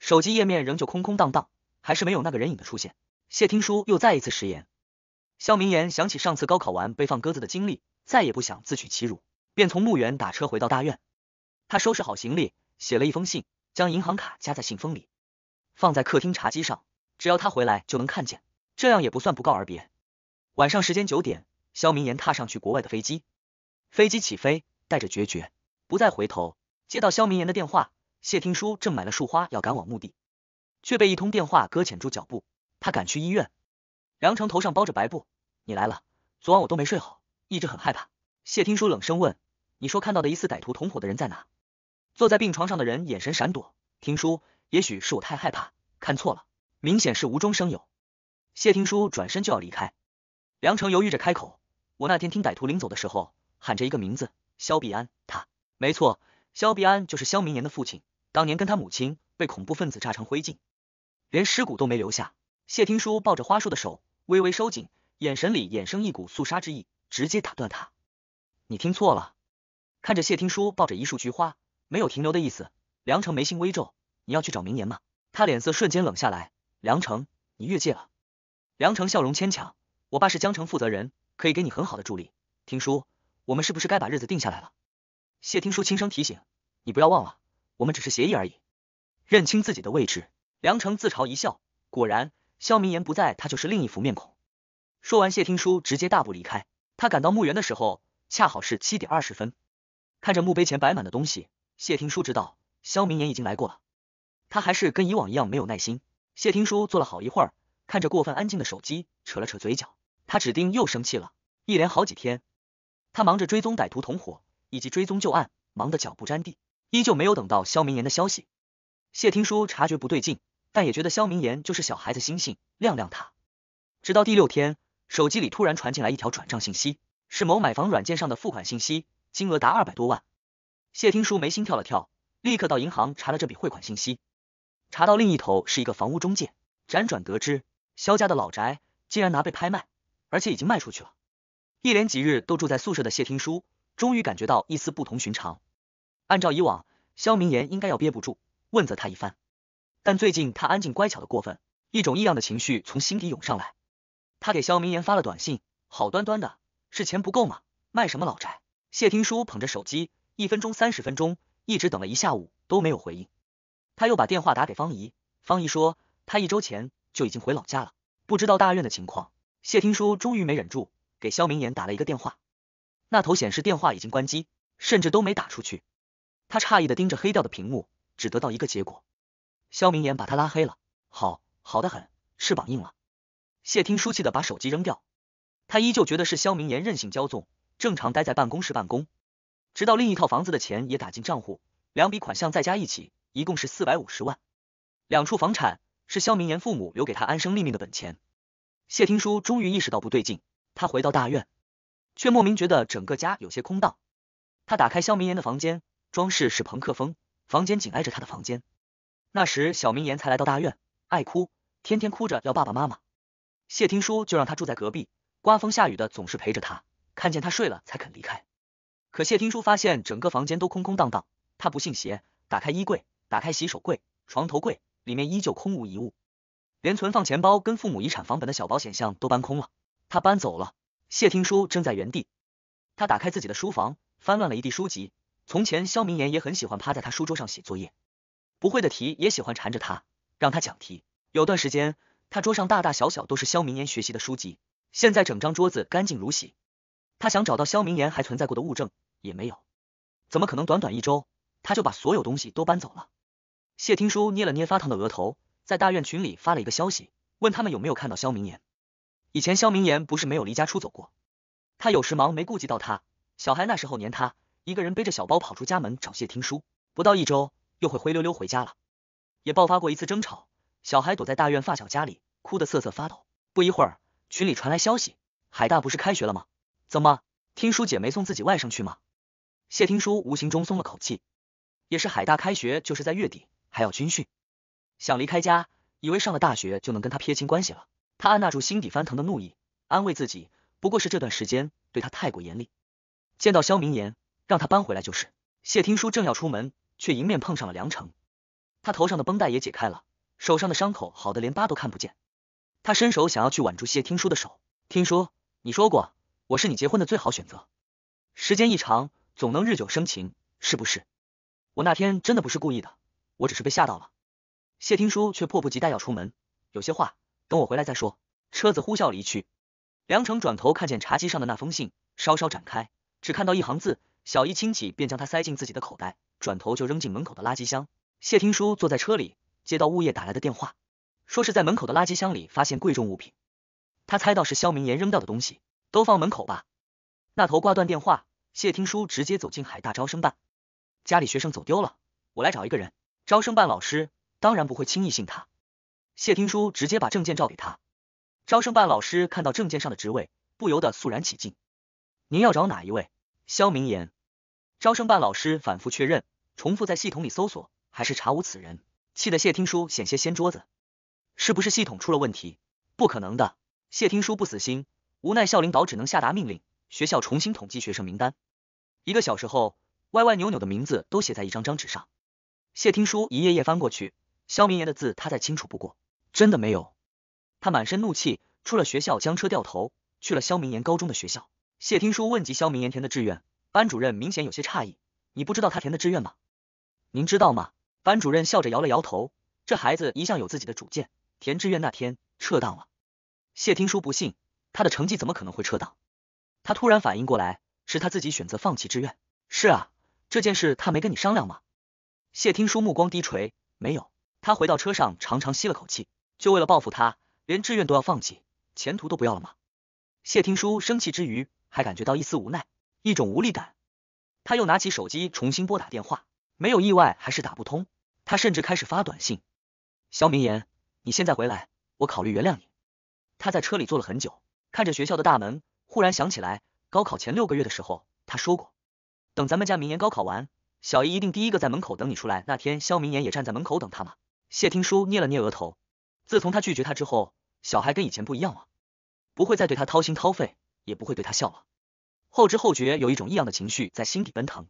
手机页面仍旧空空荡荡，还是没有那个人影的出现。谢听书又再一次食言，肖明言想起上次高考完被放鸽子的经历，再也不想自取其辱，便从墓园打车回到大院。他收拾好行李，写了一封信，将银行卡夹在信封里。放在客厅茶几上，只要他回来就能看见，这样也不算不告而别。晚上时间九点，肖明言踏上去国外的飞机，飞机起飞，带着决绝，不再回头。接到肖明言的电话，谢听书正买了束花要赶往墓地，却被一通电话搁浅住脚步。他赶去医院，梁成头上包着白布，你来了，昨晚我都没睡好，一直很害怕。谢听书冷声问：“你说看到的疑似歹徒同伙的人在哪？”坐在病床上的人眼神闪躲，听书。也许是我太害怕，看错了，明显是无中生有。谢听书转身就要离开，梁成犹豫着开口：“我那天听歹徒临走的时候喊着一个名字，肖必安。他没错，肖必安就是肖明年的父亲，当年跟他母亲被恐怖分子炸成灰烬，连尸骨都没留下。”谢听书抱着花束的手微微收紧，眼神里衍生一股肃杀之意，直接打断他：“你听错了。”看着谢听书抱着一束菊花，没有停留的意思，梁成眉心微皱。你要去找明言吗？他脸色瞬间冷下来。梁成，你越界了。梁成笑容牵强，我爸是江城负责人，可以给你很好的助力。听书，我们是不是该把日子定下来了？谢听书轻声提醒，你不要忘了，我们只是协议而已。认清自己的位置。梁成自嘲一笑，果然，萧明言不在，他就是另一副面孔。说完，谢听书直接大步离开。他赶到墓园的时候，恰好是七点二十分。看着墓碑前摆满的东西，谢听书知道萧明言已经来过了。他还是跟以往一样没有耐心。谢听书坐了好一会儿，看着过分安静的手机，扯了扯嘴角。他指定又生气了。一连好几天，他忙着追踪歹徒同伙以及追踪旧案，忙得脚不沾地，依旧没有等到肖明言的消息。谢听书察觉不对劲，但也觉得肖明言就是小孩子心性，晾晾他。直到第六天，手机里突然传进来一条转账信息，是某买房软件上的付款信息，金额达二百多万。谢听书眉心跳了跳，立刻到银行查了这笔汇款信息。查到另一头是一个房屋中介，辗转得知，肖家的老宅竟然拿被拍卖，而且已经卖出去了。一连几日都住在宿舍的谢听书，终于感觉到一丝不同寻常。按照以往，肖明言应该要憋不住问责他一番，但最近他安静乖巧的过分，一种异样的情绪从心底涌上来。他给肖明言发了短信，好端端的是钱不够吗？卖什么老宅？谢听书捧着手机，一分钟、三十分钟，一直等了一下午都没有回应。他又把电话打给方姨，方姨说他一周前就已经回老家了，不知道大院的情况。谢听书终于没忍住，给肖明言打了一个电话，那头显示电话已经关机，甚至都没打出去。他诧异的盯着黑掉的屏幕，只得到一个结果：肖明言把他拉黑了，好好的很，翅膀硬了。谢听书气得把手机扔掉，他依旧觉得是肖明言任性骄纵，正常待在办公室办公。直到另一套房子的钱也打进账户，两笔款项再加一起。一共是四百五十万，两处房产是肖明言父母留给他安生立命的本钱。谢听书终于意识到不对劲，他回到大院，却莫名觉得整个家有些空荡。他打开肖明言的房间，装饰是朋克风，房间紧挨着他的房间。那时小明言才来到大院，爱哭，天天哭着要爸爸妈妈。谢听书就让他住在隔壁，刮风下雨的总是陪着他，看见他睡了才肯离开。可谢听书发现整个房间都空空荡荡，他不信邪，打开衣柜。打开洗手柜、床头柜，里面依旧空无一物，连存放钱包跟父母遗产房本的小保险箱都搬空了。他搬走了。谢听书正在原地。他打开自己的书房，翻乱了一地书籍。从前，肖明言也很喜欢趴在他书桌上写作业，不会的题也喜欢缠着他让他讲题。有段时间，他桌上大大小小都是肖明言学习的书籍。现在整张桌子干净如洗，他想找到肖明言还存在过的物证也没有。怎么可能？短短一周，他就把所有东西都搬走了？谢听书捏了捏发烫的额头，在大院群里发了一个消息，问他们有没有看到肖明言。以前肖明言不是没有离家出走过，他有时忙没顾及到他小孩，那时候黏他，一个人背着小包跑出家门找谢听书，不到一周又会灰溜溜回家了。也爆发过一次争吵，小孩躲在大院发小家里哭得瑟瑟发抖。不一会儿，群里传来消息：海大不是开学了吗？怎么听书姐没送自己外甥去吗？谢听书无形中松了口气，也是海大开学就是在月底。还要军训，想离开家，以为上了大学就能跟他撇清关系了。他按捺住心底翻腾的怒意，安慰自己，不过是这段时间对他太过严厉。见到肖明言，让他搬回来就是。谢听书正要出门，却迎面碰上了梁成。他头上的绷带也解开了，手上的伤口好的连疤都看不见。他伸手想要去挽住谢听书的手，听书，你说过我是你结婚的最好选择，时间一长总能日久生情，是不是？我那天真的不是故意的。我只是被吓到了，谢听书却迫不及待要出门，有些话等我回来再说。车子呼啸离去，梁成转头看见茶几上的那封信，稍稍展开，只看到一行字，小姨亲戚便将它塞进自己的口袋，转头就扔进门口的垃圾箱。谢听书坐在车里，接到物业打来的电话，说是在门口的垃圾箱里发现贵重物品，他猜到是肖明言扔掉的东西，都放门口吧。那头挂断电话，谢听书直接走进海大招生办，家里学生走丢了，我来找一个人。招生办老师当然不会轻易信他，谢听书直接把证件照给他。招生办老师看到证件上的职位，不由得肃然起敬。您要找哪一位？肖明言。招生办老师反复确认，重复在系统里搜索，还是查无此人，气得谢听书险些掀桌子。是不是系统出了问题？不可能的，谢听书不死心，无奈校领导只能下达命令，学校重新统计学生名单。一个小时后，歪歪扭扭的名字都写在一张张纸上。谢听书一页页翻过去，肖明言的字他再清楚不过。真的没有！他满身怒气出了学校，将车掉头去了肖明言高中的学校。谢听书问及肖明言填的志愿，班主任明显有些诧异：“你不知道他填的志愿吗？您知道吗？”班主任笑着摇了摇头：“这孩子一向有自己的主见，填志愿那天撤档了。”谢听书不信，他的成绩怎么可能会撤档？他突然反应过来，是他自己选择放弃志愿。是啊，这件事他没跟你商量吗？谢听书目光低垂，没有。他回到车上，长长吸了口气。就为了报复他，连志愿都要放弃，前途都不要了吗？谢听书生气之余，还感觉到一丝无奈，一种无力感。他又拿起手机重新拨打电话，没有意外，还是打不通。他甚至开始发短信：“肖明言，你现在回来，我考虑原谅你。”他在车里坐了很久，看着学校的大门，忽然想起来，高考前六个月的时候，他说过，等咱们家明言高考完。小姨一定第一个在门口等你出来。那天，肖明言也站在门口等他嘛。谢听书捏了捏额头，自从他拒绝他之后，小孩跟以前不一样了，不会再对他掏心掏肺，也不会对他笑了。后知后觉，有一种异样的情绪在心底奔腾。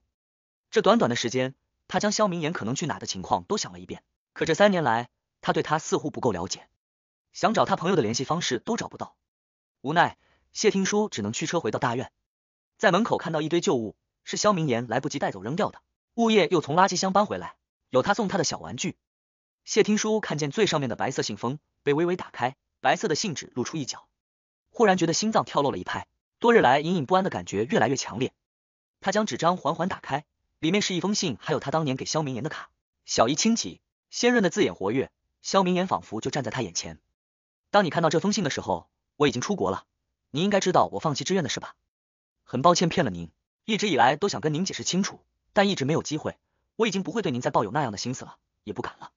这短短的时间，他将肖明言可能去哪的情况都想了一遍。可这三年来，他对他似乎不够了解，想找他朋友的联系方式都找不到。无奈，谢听书只能驱车回到大院，在门口看到一堆旧物，是肖明言来不及带走扔掉的。物业又从垃圾箱搬回来，有他送他的小玩具。谢听书看见最上面的白色信封被微微打开，白色的信纸露出一角，忽然觉得心脏跳漏了一拍。多日来隐隐不安的感觉越来越强烈。他将纸张缓缓打开，里面是一封信，还有他当年给肖明言的卡。小姨亲启，鲜润的字眼活跃，肖明言仿佛就站在他眼前。当你看到这封信的时候，我已经出国了。你应该知道我放弃志愿的事吧？很抱歉骗了您，一直以来都想跟您解释清楚。但一直没有机会，我已经不会对您再抱有那样的心思了，也不敢了。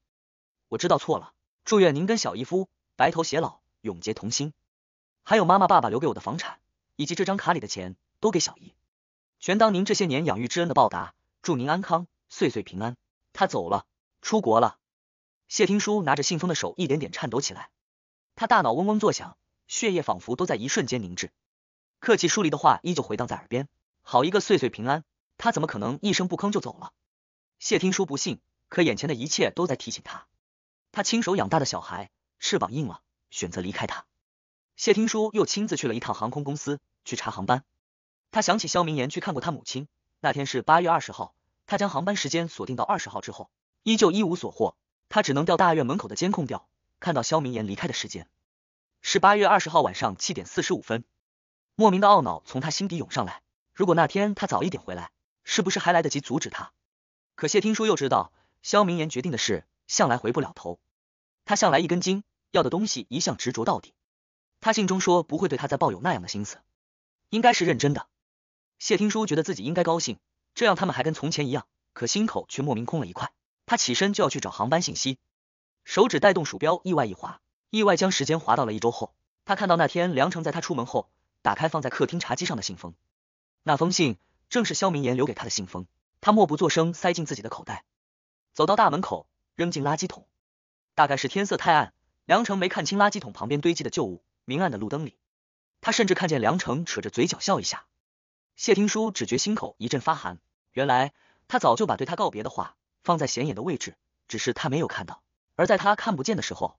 我知道错了，祝愿您跟小姨夫白头偕老，永结同心。还有妈妈、爸爸留给我的房产，以及这张卡里的钱，都给小姨，全当您这些年养育之恩的报答。祝您安康，岁岁平安。他走了，出国了。谢听书拿着信封的手一点点颤抖起来，他大脑嗡嗡作响，血液仿佛都在一瞬间凝滞。客气疏离的话依旧回荡在耳边，好一个岁岁平安。他怎么可能一声不吭就走了？谢听书不信，可眼前的一切都在提醒他，他亲手养大的小孩翅膀硬了，选择离开他。谢听书又亲自去了一趟航空公司，去查航班。他想起肖明言去看过他母亲，那天是八月二十号。他将航班时间锁定到二十号之后，依旧一无所获。他只能调大院门口的监控调，看到肖明言离开的时间是八月二十号晚上七点四十五分。莫名的懊恼从他心底涌上来。如果那天他早一点回来。是不是还来得及阻止他？可谢听书又知道，萧明言决定的事向来回不了头。他向来一根筋，要的东西一向执着到底。他信中说不会对他再抱有那样的心思，应该是认真的。谢听书觉得自己应该高兴，这样他们还跟从前一样。可心口却莫名空了一块。他起身就要去找航班信息，手指带动鼠标，意外一滑，意外将时间滑到了一周后。他看到那天梁成在他出门后，打开放在客厅茶几上的信封，那封信。正是肖明言留给他的信封，他默不作声塞进自己的口袋，走到大门口扔进垃圾桶。大概是天色太暗，梁成没看清垃圾桶旁边堆积的旧物。明暗的路灯里，他甚至看见梁成扯着嘴角笑一下。谢听书只觉心口一阵发寒，原来他早就把对他告别的话放在显眼的位置，只是他没有看到。而在他看不见的时候，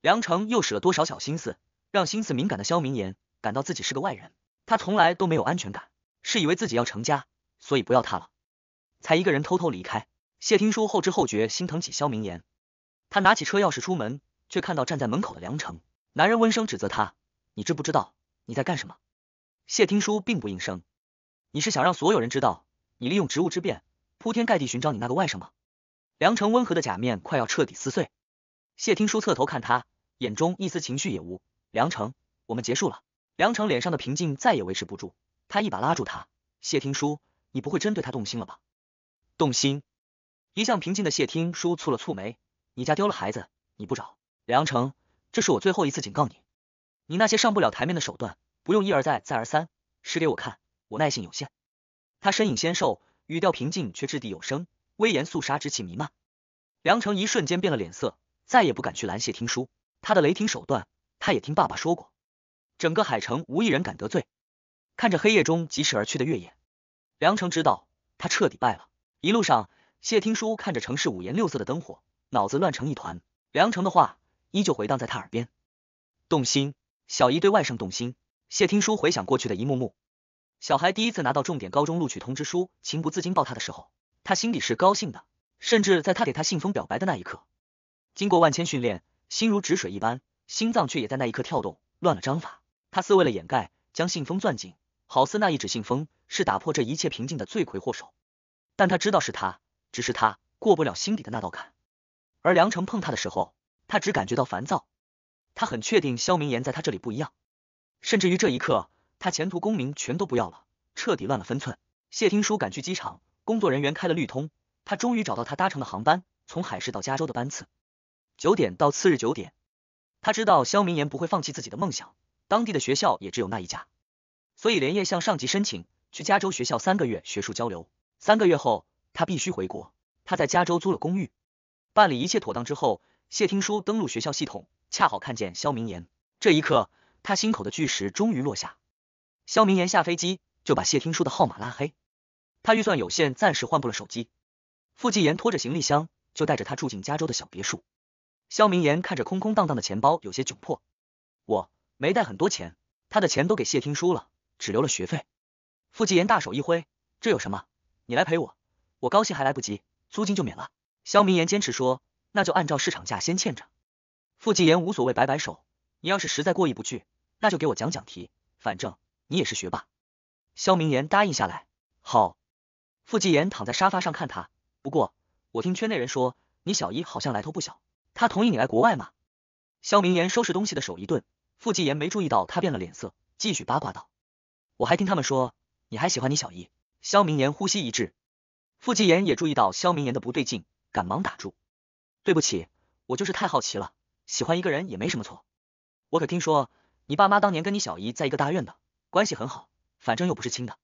梁成又使了多少小心思，让心思敏感的肖明言感到自己是个外人。他从来都没有安全感。是以为自己要成家，所以不要他了，才一个人偷偷离开。谢听书后知后觉，心疼起肖明言。他拿起车钥匙出门，却看到站在门口的梁成。男人温声指责他：“你知不知道你在干什么？”谢听书并不应声。你是想让所有人知道，你利用职务之便，铺天盖地寻找你那个外甥吗？梁成温和的假面快要彻底撕碎。谢听书侧头看他，眼中一丝情绪也无。梁成，我们结束了。梁成脸上的平静再也维持不住。他一把拉住他，谢听书，你不会真对他动心了吧？动心？一向平静的谢听书蹙了蹙眉，你家丢了孩子，你不找梁成？这是我最后一次警告你，你那些上不了台面的手段，不用一而再再而三施给我看，我耐性有限。他身影纤瘦，语调平静，却掷地有声，威严肃杀之气弥漫。梁成一瞬间变了脸色，再也不敢去拦谢听书。他的雷霆手段，他也听爸爸说过，整个海城无一人敢得罪。看着黑夜中疾驰而去的越野，梁成知道他彻底败了。一路上，谢听书看着城市五颜六色的灯火，脑子乱成一团。梁成的话依旧回荡在他耳边，动心，小姨对外甥动心。谢听书回想过去的一幕幕，小孩第一次拿到重点高中录取通知书，情不自禁抱他的时候，他心底是高兴的。甚至在他给他信封表白的那一刻，经过万千训练，心如止水一般，心脏却也在那一刻跳动，乱了章法。他似为了掩盖，将信封攥紧。好似那一纸信封是打破这一切平静的罪魁祸首，但他知道是他，只是他过不了心底的那道坎。而梁成碰他的时候，他只感觉到烦躁。他很确定肖明言在他这里不一样，甚至于这一刻，他前途功名全都不要了，彻底乱了分寸。谢听书赶去机场，工作人员开了绿通，他终于找到他搭乘的航班，从海市到加州的班次，九点到次日九点。他知道肖明言不会放弃自己的梦想，当地的学校也只有那一家。所以连夜向上级申请去加州学校三个月学术交流，三个月后他必须回国。他在加州租了公寓，办理一切妥当之后，谢听书登录学校系统，恰好看见肖明言。这一刻，他心口的巨石终于落下。肖明言下飞机就把谢听书的号码拉黑。他预算有限，暂时换不了手机。傅继言拖着行李箱就带着他住进加州的小别墅。肖明言看着空空荡荡的钱包，有些窘迫。我没带很多钱，他的钱都给谢听书了。只留了学费，傅继言大手一挥，这有什么？你来陪我，我高兴还来不及，租金就免了。肖明言坚持说，那就按照市场价先欠着。傅继言无所谓，摆摆手，你要是实在过意不去，那就给我讲讲题，反正你也是学霸。肖明言答应下来，好。傅继言躺在沙发上看他，不过我听圈内人说，你小姨好像来头不小，她同意你来国外吗？肖明言收拾东西的手一顿，傅继言没注意到他变了脸色，继续八卦道。我还听他们说，你还喜欢你小姨。肖明言呼吸一滞，傅季言也注意到肖明言的不对劲，赶忙打住。对不起，我就是太好奇了，喜欢一个人也没什么错。我可听说你爸妈当年跟你小姨在一个大院的，关系很好，反正又不是亲的。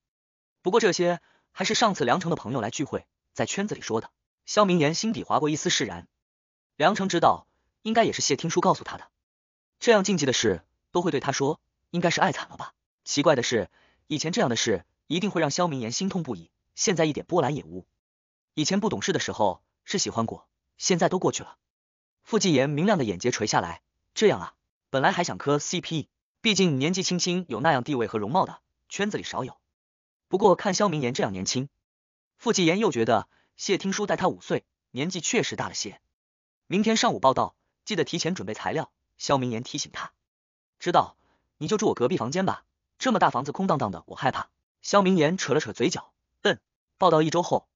不过这些还是上次梁城的朋友来聚会，在圈子里说的。肖明言心底划过一丝释然。梁城知道，应该也是谢听书告诉他的。这样禁忌的事都会对他说，应该是爱惨了吧。奇怪的是，以前这样的事一定会让肖明言心痛不已，现在一点波澜也无。以前不懂事的时候是喜欢过，现在都过去了。傅继言明亮的眼睫垂下来，这样啊，本来还想磕 CP，毕竟年纪轻轻有那样地位和容貌的圈子里少有。不过看肖明言这样年轻，傅继言又觉得谢听书带他五岁，年纪确实大了些。明天上午报道，记得提前准备材料。肖明言提醒他，知道，你就住我隔壁房间吧。这么大房子空荡荡的，我害怕。肖明言扯了扯嘴角，嗯。报道一周后，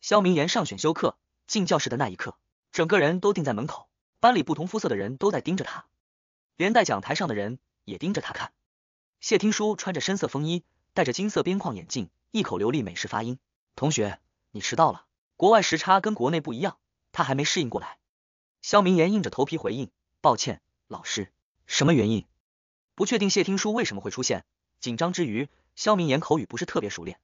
肖明言上选修课，进教室的那一刻，整个人都定在门口。班里不同肤色的人都在盯着他，连带讲台上的人也盯着他看。谢听书穿着深色风衣，戴着金色边框眼镜，一口流利美式发音。同学，你迟到了。国外时差跟国内不一样，他还没适应过来。肖明言硬着头皮回应：“抱歉，老师，什么原因？”不确定谢听书为什么会出现。紧张之余，肖明言口语不是特别熟练，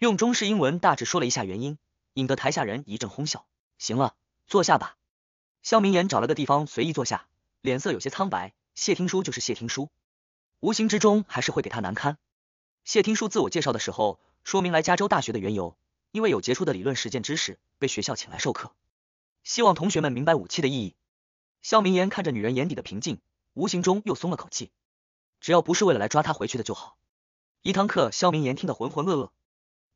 用中式英文大致说了一下原因，引得台下人一阵哄笑。行了，坐下吧。肖明言找了个地方随意坐下，脸色有些苍白。谢听书就是谢听书，无形之中还是会给他难堪。谢听书自我介绍的时候，说明来加州大学的缘由，因为有杰出的理论实践知识，被学校请来授课，希望同学们明白武器的意义。肖明言看着女人眼底的平静，无形中又松了口气。只要不是为了来抓他回去的就好。一堂课，肖明言听得浑浑噩噩，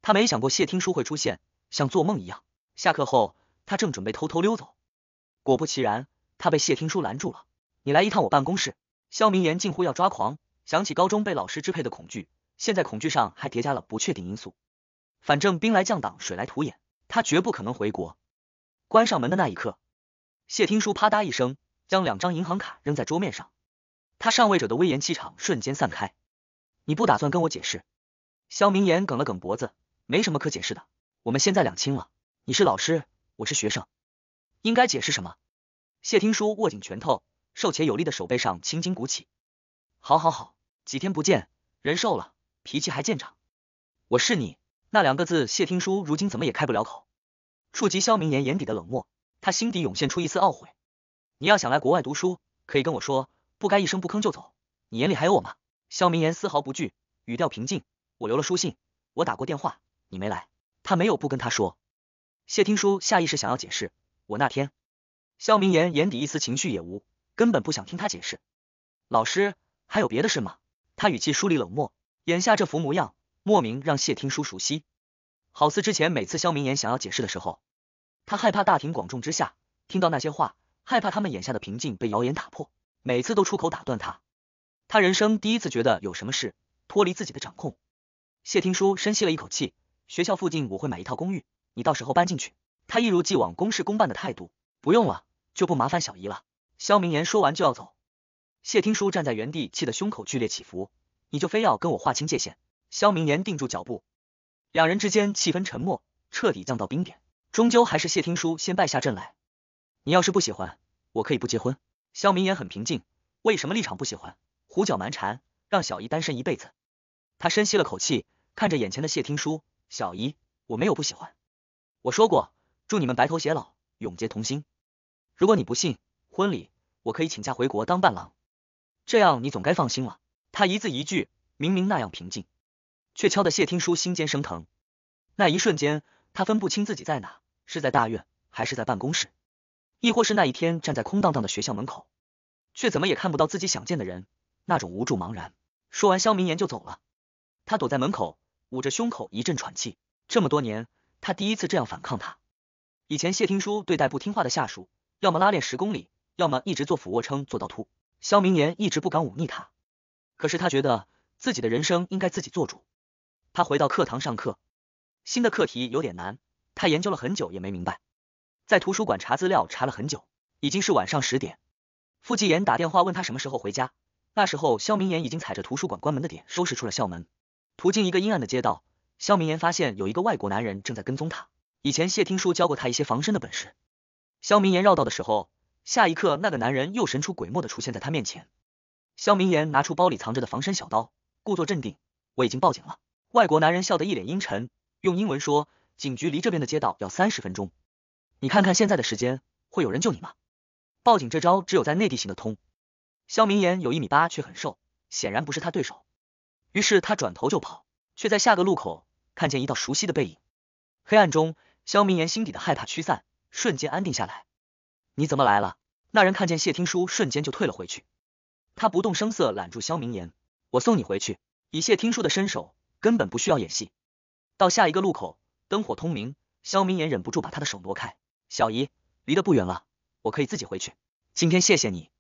他没想过谢听书会出现，像做梦一样。下课后，他正准备偷偷溜走，果不其然，他被谢听书拦住了。你来一趟我办公室。肖明言近乎要抓狂，想起高中被老师支配的恐惧，现在恐惧上还叠加了不确定因素。反正兵来将挡，水来土掩，他绝不可能回国。关上门的那一刻，谢听书啪嗒一声将两张银行卡扔在桌面上。他上位者的威严气场瞬间散开。你不打算跟我解释？萧明言梗了梗脖子，没什么可解释的。我们现在两清了。你是老师，我是学生，应该解释什么？谢听书握紧拳头，瘦且有力的手背上青筋鼓起。好好好，几天不见，人瘦了，脾气还见长。我是你那两个字，谢听书如今怎么也开不了口。触及萧明言眼底的冷漠，他心底涌现出一丝懊悔。你要想来国外读书，可以跟我说。不该一声不吭就走，你眼里还有我吗？肖明言丝毫不惧，语调平静。我留了书信，我打过电话，你没来。他没有不跟他说。谢听书下意识想要解释，我那天，肖明言眼底一丝情绪也无，根本不想听他解释。老师，还有别的事吗？他语气疏离冷漠，眼下这副模样莫名让谢听书熟悉，好似之前每次肖明言想要解释的时候，他害怕大庭广众之下听到那些话，害怕他们眼下的平静被谣言打破。每次都出口打断他，他人生第一次觉得有什么事脱离自己的掌控。谢听书深吸了一口气，学校附近我会买一套公寓，你到时候搬进去。他一如既往公事公办的态度，不用了，就不麻烦小姨了。肖明言说完就要走，谢听书站在原地，气得胸口剧烈起伏。你就非要跟我划清界限？肖明言定住脚步，两人之间气氛沉默，彻底降到冰点。终究还是谢听书先败下阵来。你要是不喜欢，我可以不结婚。肖明言很平静，为什么立场不喜欢胡搅蛮缠，让小姨单身一辈子？他深吸了口气，看着眼前的谢听书，小姨，我没有不喜欢，我说过，祝你们白头偕老，永结同心。如果你不信，婚礼我可以请假回国当伴郎，这样你总该放心了。他一字一句，明明那样平静，却敲得谢听书心尖生疼。那一瞬间，他分不清自己在哪，是在大院还是在办公室。亦或是那一天站在空荡荡的学校门口，却怎么也看不到自己想见的人，那种无助茫然。说完，肖明言就走了。他躲在门口，捂着胸口一阵喘气。这么多年，他第一次这样反抗他。以前谢听书对待不听话的下属，要么拉练十公里，要么一直做俯卧撑做到吐。肖明言一直不敢忤逆他，可是他觉得自己的人生应该自己做主。他回到课堂上课，新的课题有点难，他研究了很久也没明白。在图书馆查资料查了很久，已经是晚上十点。傅继言打电话问他什么时候回家。那时候，肖明言已经踩着图书馆关门的点收拾出了校门。途经一个阴暗的街道，肖明言发现有一个外国男人正在跟踪他。以前谢听书教过他一些防身的本事。肖明言绕道的时候，下一刻那个男人又神出鬼没的出现在他面前。肖明言拿出包里藏着的防身小刀，故作镇定：“我已经报警了。”外国男人笑得一脸阴沉，用英文说：“警局离这边的街道要三十分钟。”你看看现在的时间，会有人救你吗？报警这招只有在内地行得通。肖明言有一米八却很瘦，显然不是他对手。于是他转头就跑，却在下个路口看见一道熟悉的背影。黑暗中，肖明言心底的害怕驱散，瞬间安定下来。你怎么来了？那人看见谢听书，瞬间就退了回去。他不动声色揽住肖明言：“我送你回去。”以谢听书的身手，根本不需要演戏。到下一个路口，灯火通明，肖明言忍不住把他的手挪开。小姨离得不远了，我可以自己回去。今天谢谢你。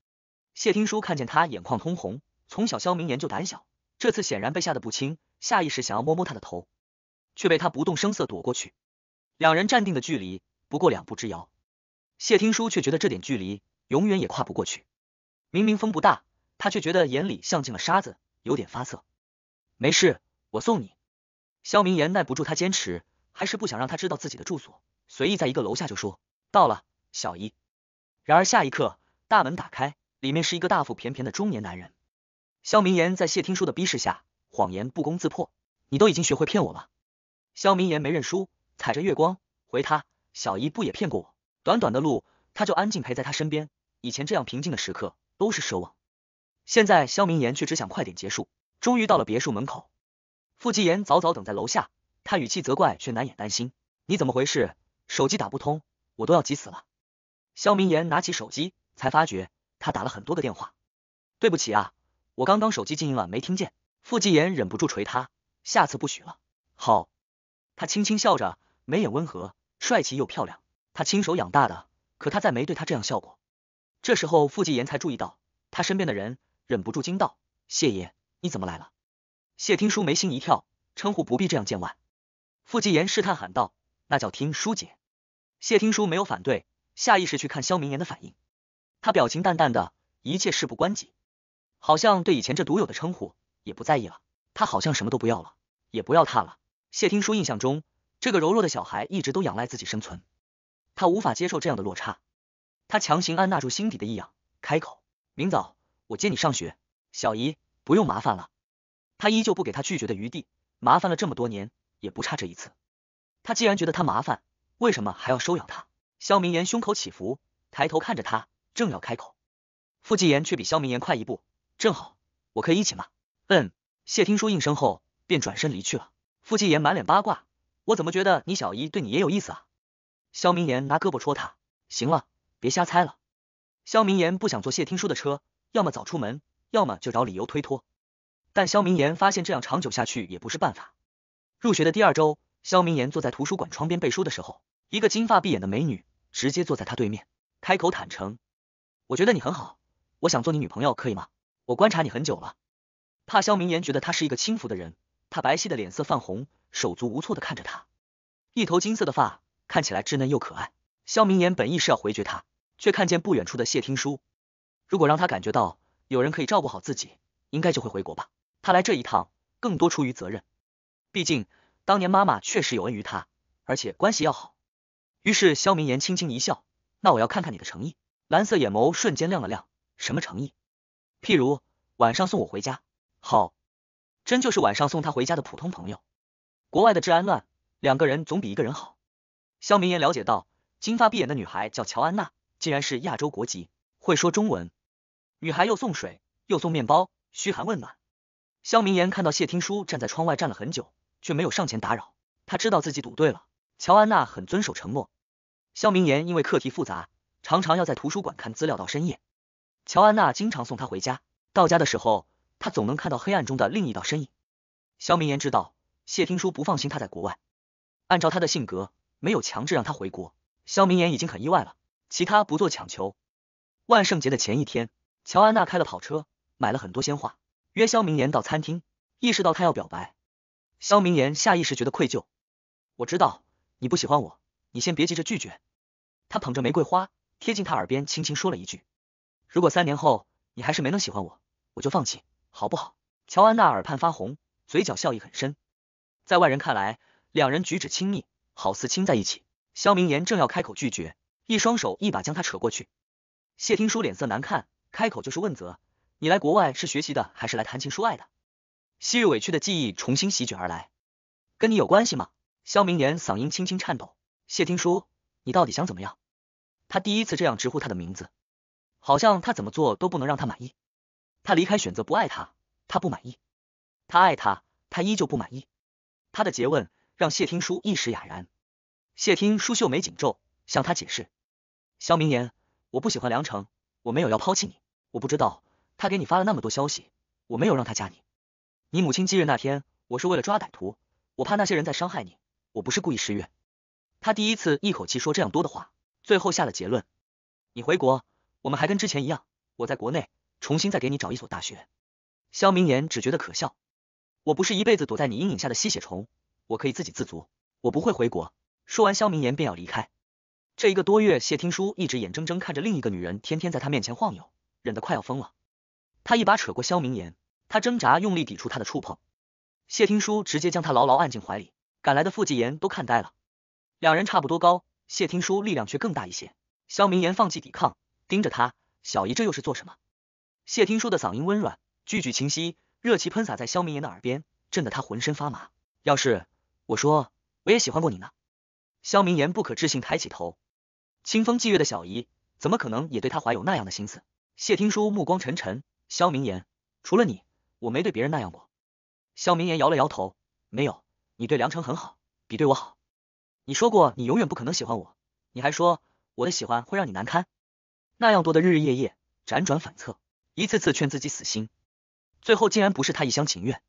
谢听书看见他眼眶通红，从小肖明言就胆小，这次显然被吓得不轻，下意识想要摸摸他的头，却被他不动声色躲过去。两人站定的距离不过两步之遥，谢听书却觉得这点距离永远也跨不过去。明明风不大，他却觉得眼里像进了沙子，有点发涩。没事，我送你。肖明言耐不住他坚持，还是不想让他知道自己的住所。随意在一个楼下就说到了小姨，然而下一刻大门打开，里面是一个大腹便便的中年男人。肖明言在谢听书的逼视下，谎言不攻自破。你都已经学会骗我了。肖明言没认输，踩着月光回他：小姨不也骗过我？短短的路，他就安静陪在他身边。以前这样平静的时刻都是奢望，现在肖明言却只想快点结束。终于到了别墅门口，傅继言早早等在楼下，他语气责怪却难掩担心：你怎么回事？手机打不通，我都要急死了。肖明言拿起手机，才发觉他打了很多个电话。对不起啊，我刚刚手机静音了，没听见。傅继言忍不住捶他，下次不许了。好，他轻轻笑着，眉眼温和，帅气又漂亮。他亲手养大的，可他再没对他这样笑过。这时候傅继言才注意到他身边的人，忍不住惊道：“谢爷，你怎么来了？”谢听书眉心一跳，称呼不必这样见外。傅继言试探喊道：“那叫听书姐。”谢听书没有反对，下意识去看肖明言的反应，他表情淡淡的，一切事不关己，好像对以前这独有的称呼也不在意了。他好像什么都不要了，也不要他了。谢听书印象中，这个柔弱的小孩一直都仰赖自己生存，他无法接受这样的落差，他强行按捺住心底的异样，开口：“明早我接你上学，小姨不用麻烦了。”他依旧不给他拒绝的余地，麻烦了这么多年，也不差这一次。他既然觉得他麻烦。为什么还要收养他？萧明言胸口起伏，抬头看着他，正要开口，傅继言却比萧明言快一步，正好，我可以一起吗？嗯，谢听书应声后便转身离去了。傅继言满脸八卦，我怎么觉得你小姨对你也有意思啊？萧明言拿胳膊戳他，行了，别瞎猜了。萧明言不想坐谢听书的车，要么早出门，要么就找理由推脱。但萧明言发现这样长久下去也不是办法。入学的第二周，萧明言坐在图书馆窗边背书的时候。一个金发碧眼的美女直接坐在他对面，开口坦诚：“我觉得你很好，我想做你女朋友，可以吗？我观察你很久了。”怕肖明言觉得他是一个轻浮的人，他白皙的脸色泛红，手足无措的看着他。一头金色的发看起来稚嫩又可爱。肖明言本意是要回绝他，却看见不远处的谢听书。如果让他感觉到有人可以照顾好自己，应该就会回国吧。他来这一趟更多出于责任，毕竟当年妈妈确实有恩于他，而且关系要好。于是，肖明言轻轻一笑，那我要看看你的诚意。蓝色眼眸瞬间亮了亮，什么诚意？譬如晚上送我回家。好，真就是晚上送他回家的普通朋友。国外的治安乱，两个人总比一个人好。肖明言了解到，金发碧眼的女孩叫乔安娜，竟然是亚洲国籍，会说中文。女孩又送水，又送面包，嘘寒问暖。肖明言看到谢听书站在窗外站了很久，却没有上前打扰。他知道自己赌对了。乔安娜很遵守承诺。肖明言因为课题复杂，常常要在图书馆看资料到深夜。乔安娜经常送他回家，到家的时候，他总能看到黑暗中的另一道身影。肖明言知道谢听书不放心他在国外，按照他的性格，没有强制让他回国。肖明言已经很意外了，其他不做强求。万圣节的前一天，乔安娜开了跑车，买了很多鲜花，约肖明言到餐厅，意识到他要表白。肖明言下意识觉得愧疚，我知道。你不喜欢我，你先别急着拒绝。他捧着玫瑰花，贴近他耳边，轻轻说了一句：“如果三年后你还是没能喜欢我，我就放弃，好不好？”乔安娜耳畔发红，嘴角笑意很深。在外人看来，两人举止亲密，好似亲在一起。肖明言正要开口拒绝，一双手一把将他扯过去。谢听书脸色难看，开口就是问责：“你来国外是学习的，还是来谈情说爱的？”昔日委屈的记忆重新席卷而来，跟你有关系吗？萧明言嗓音轻轻颤抖，谢听书，你到底想怎么样？他第一次这样直呼他的名字，好像他怎么做都不能让他满意。他离开，选择不爱他，他不满意；他爱他，他依旧不满意。他的诘问让谢听书一时哑然。谢听书秀眉紧皱，向他解释：“萧明言，我不喜欢梁成，我没有要抛弃你。我不知道他给你发了那么多消息，我没有让他加你。你母亲忌日那天，我是为了抓歹徒，我怕那些人在伤害你。”我不是故意失约，他第一次一口气说这样多的话，最后下了结论。你回国，我们还跟之前一样。我在国内，重新再给你找一所大学。萧明言只觉得可笑，我不是一辈子躲在你阴影下的吸血虫，我可以自给自足，我不会回国。说完，萧明言便要离开。这一个多月，谢听书一直眼睁睁看着另一个女人天天在他面前晃悠，忍得快要疯了。他一把扯过萧明言，他挣扎，用力抵触他的触碰，谢听书直接将他牢牢按进怀里。赶来的傅继言都看呆了，两人差不多高，谢听书力量却更大一些。肖明言放弃抵抗，盯着他，小姨这又是做什么？谢听书的嗓音温软，句句清晰，热气喷洒在肖明言的耳边，震得他浑身发麻。要是我说我也喜欢过你呢？肖明言不可置信抬起头，清风霁月的小姨怎么可能也对他怀有那样的心思？谢听书目光沉沉，肖明言，除了你，我没对别人那样过。肖明言摇了摇头，没有。你对梁城很好，比对我好。你说过你永远不可能喜欢我，你还说我的喜欢会让你难堪。那样多的日日夜夜，辗转反侧，一次次劝自己死心，最后竟然不是他一厢情愿。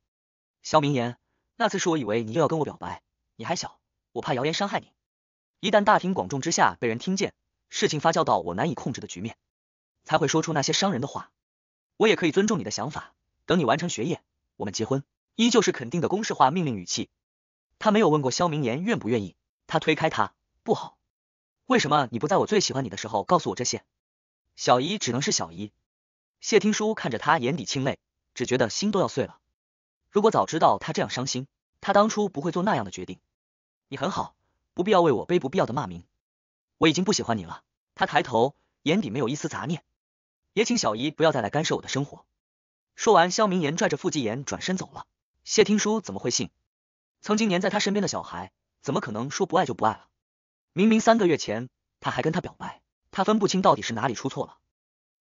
肖明言，那次是我以为你又要跟我表白，你还小，我怕谣言伤害你。一旦大庭广众之下被人听见，事情发酵到我难以控制的局面，才会说出那些伤人的话。我也可以尊重你的想法，等你完成学业，我们结婚。依旧是肯定的公式化命令语气。他没有问过萧明言愿不愿意，他推开他，不好。为什么你不在我最喜欢你的时候告诉我这些？小姨只能是小姨。谢听书看着他眼底清泪，只觉得心都要碎了。如果早知道他这样伤心，他当初不会做那样的决定。你很好，不必要为我背不必要的骂名。我已经不喜欢你了。他抬头，眼底没有一丝杂念，也请小姨不要再来干涉我的生活。说完，萧明言拽着傅继言转身走了。谢听书怎么会信？曾经黏在他身边的小孩，怎么可能说不爱就不爱了？明明三个月前他还跟他表白，他分不清到底是哪里出错了。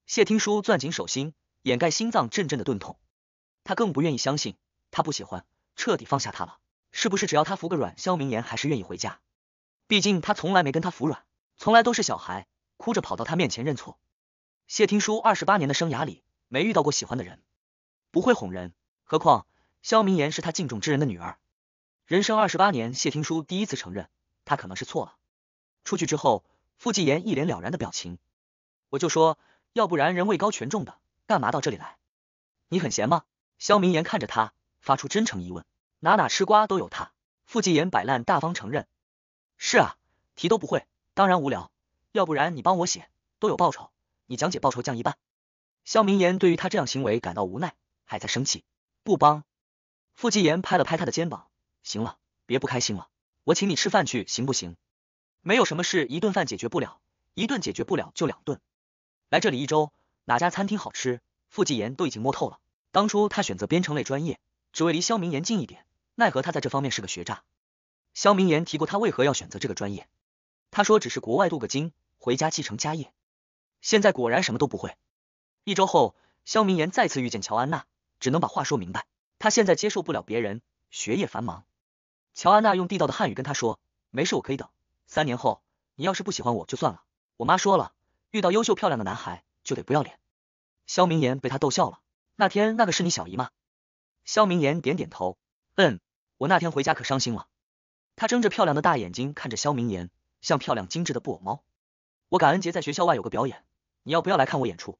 谢听书攥紧手心，掩盖心脏阵阵的钝痛。他更不愿意相信他不喜欢，彻底放下他了。是不是只要他服个软，萧明言还是愿意回家？毕竟他从来没跟他服软，从来都是小孩哭着跑到他面前认错。谢听书二十八年的生涯里，没遇到过喜欢的人，不会哄人。何况萧明言是他敬重之人的女儿。人生二十八年，谢听书第一次承认他可能是错了。出去之后，傅继言一脸了然的表情。我就说，要不然人位高权重的，干嘛到这里来？你很闲吗？萧明言看着他，发出真诚疑问。哪哪吃瓜都有他。傅继言摆烂大方承认。是啊，题都不会，当然无聊。要不然你帮我写，都有报酬。你讲解报酬降一半。萧明言对于他这样行为感到无奈，还在生气。不帮。傅继言拍了拍他的肩膀。行了，别不开心了，我请你吃饭去，行不行？没有什么事，一顿饭解决不了，一顿解决不了就两顿。来这里一周，哪家餐厅好吃，傅继言都已经摸透了。当初他选择编程类专业，只为离肖明言近一点，奈何他在这方面是个学渣。肖明言提过他为何要选择这个专业，他说只是国外镀个金，回家继承家业。现在果然什么都不会。一周后，肖明言再次遇见乔安娜，只能把话说明白，他现在接受不了别人，学业繁忙。乔安娜用地道的汉语跟他说：“没事，我可以等。三年后，你要是不喜欢我就算了。我妈说了，遇到优秀漂亮的男孩就得不要脸。”肖明言被他逗笑了。那天那个是你小姨吗？肖明言点点头，嗯，我那天回家可伤心了。他睁着漂亮的大眼睛看着肖明言，像漂亮精致的布偶猫。我感恩节在学校外有个表演，你要不要来看我演出？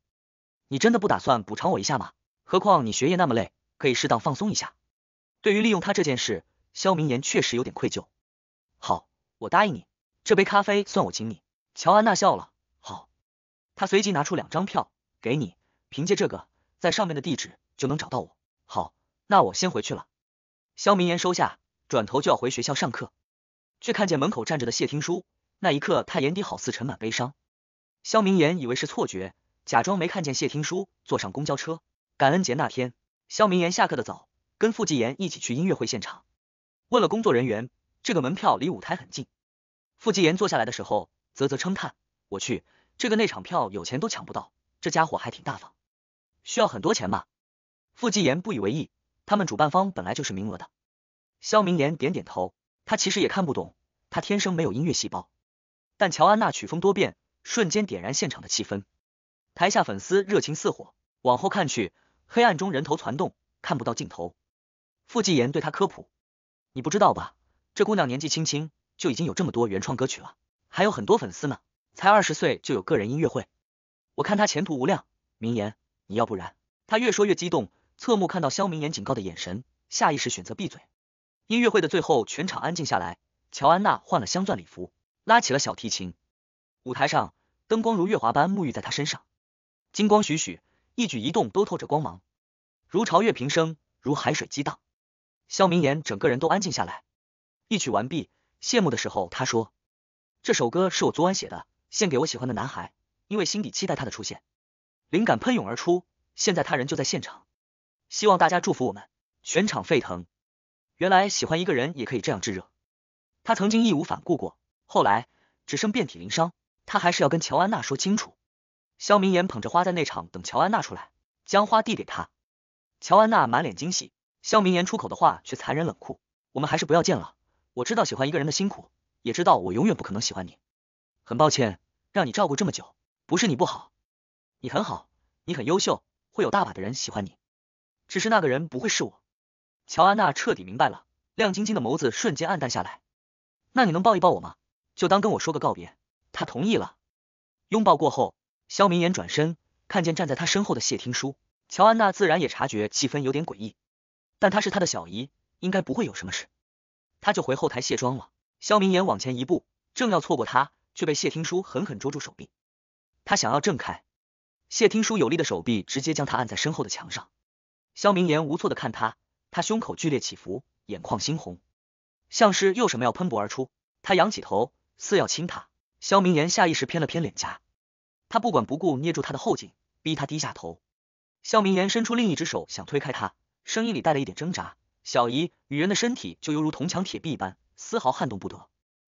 你真的不打算补偿我一下吗？何况你学业那么累，可以适当放松一下。对于利用他这件事。肖明言确实有点愧疚。好，我答应你，这杯咖啡算我请你。乔安娜笑了。好，她随即拿出两张票给你，凭借这个，在上面的地址就能找到我。好，那我先回去了。肖明言收下，转头就要回学校上课，却看见门口站着的谢听书。那一刻，他眼底好似盛满悲伤。肖明言以为是错觉，假装没看见谢听书，坐上公交车。感恩节那天，肖明言下课的早，跟傅继言一起去音乐会现场。问了工作人员，这个门票离舞台很近。傅继言坐下来的时候啧啧称叹：“我去，这个内场票有钱都抢不到，这家伙还挺大方。”需要很多钱吗？傅继言不以为意，他们主办方本来就是名额的。肖明岩点点头，他其实也看不懂，他天生没有音乐细胞。但乔安娜曲风多变，瞬间点燃现场的气氛，台下粉丝热情似火。往后看去，黑暗中人头攒动，看不到尽头。傅继言对他科普。你不知道吧？这姑娘年纪轻轻就已经有这么多原创歌曲了，还有很多粉丝呢。才二十岁就有个人音乐会，我看她前途无量。明言，你要不然……她越说越激动，侧目看到肖明言警告的眼神，下意识选择闭嘴。音乐会的最后，全场安静下来。乔安娜换了镶钻礼服，拉起了小提琴。舞台上，灯光如月华般沐浴在她身上，金光徐徐，一举一动都透着光芒，如潮月平生，如海水激荡。肖明言整个人都安静下来。一曲完毕，谢幕的时候，他说：“这首歌是我昨晚写的，献给我喜欢的男孩，因为心底期待他的出现，灵感喷涌而出。现在他人就在现场，希望大家祝福我们。”全场沸腾。原来喜欢一个人也可以这样炙热。他曾经义无反顾过，后来只剩遍体鳞伤。他还是要跟乔安娜说清楚。肖明言捧着花在内场等乔安娜出来，将花递给她。乔安娜满脸惊喜。肖明言出口的话却残忍冷酷，我们还是不要见了。我知道喜欢一个人的辛苦，也知道我永远不可能喜欢你。很抱歉让你照顾这么久，不是你不好，你很好，你很优秀，会有大把的人喜欢你。只是那个人不会是我。乔安娜彻底明白了，亮晶晶的眸子瞬间暗淡下来。那你能抱一抱我吗？就当跟我说个告别。她同意了。拥抱过后，肖明言转身看见站在他身后的谢听书，乔安娜自然也察觉气氛有点诡异。但她是他的小姨，应该不会有什么事。他就回后台卸妆了。肖明言往前一步，正要错过他，却被谢听书狠狠捉住手臂。他想要挣开，谢听书有力的手臂直接将他按在身后的墙上。肖明言无措的看他，他胸口剧烈起伏，眼眶猩红，像是又什么要喷薄而出。他仰起头，似要亲他。肖明言下意识偏了偏脸颊，他不管不顾捏住他的后颈，逼他低下头。肖明言伸出另一只手想推开他。声音里带了一点挣扎，小姨女人的身体就犹如铜墙铁壁一般，丝毫撼动不得。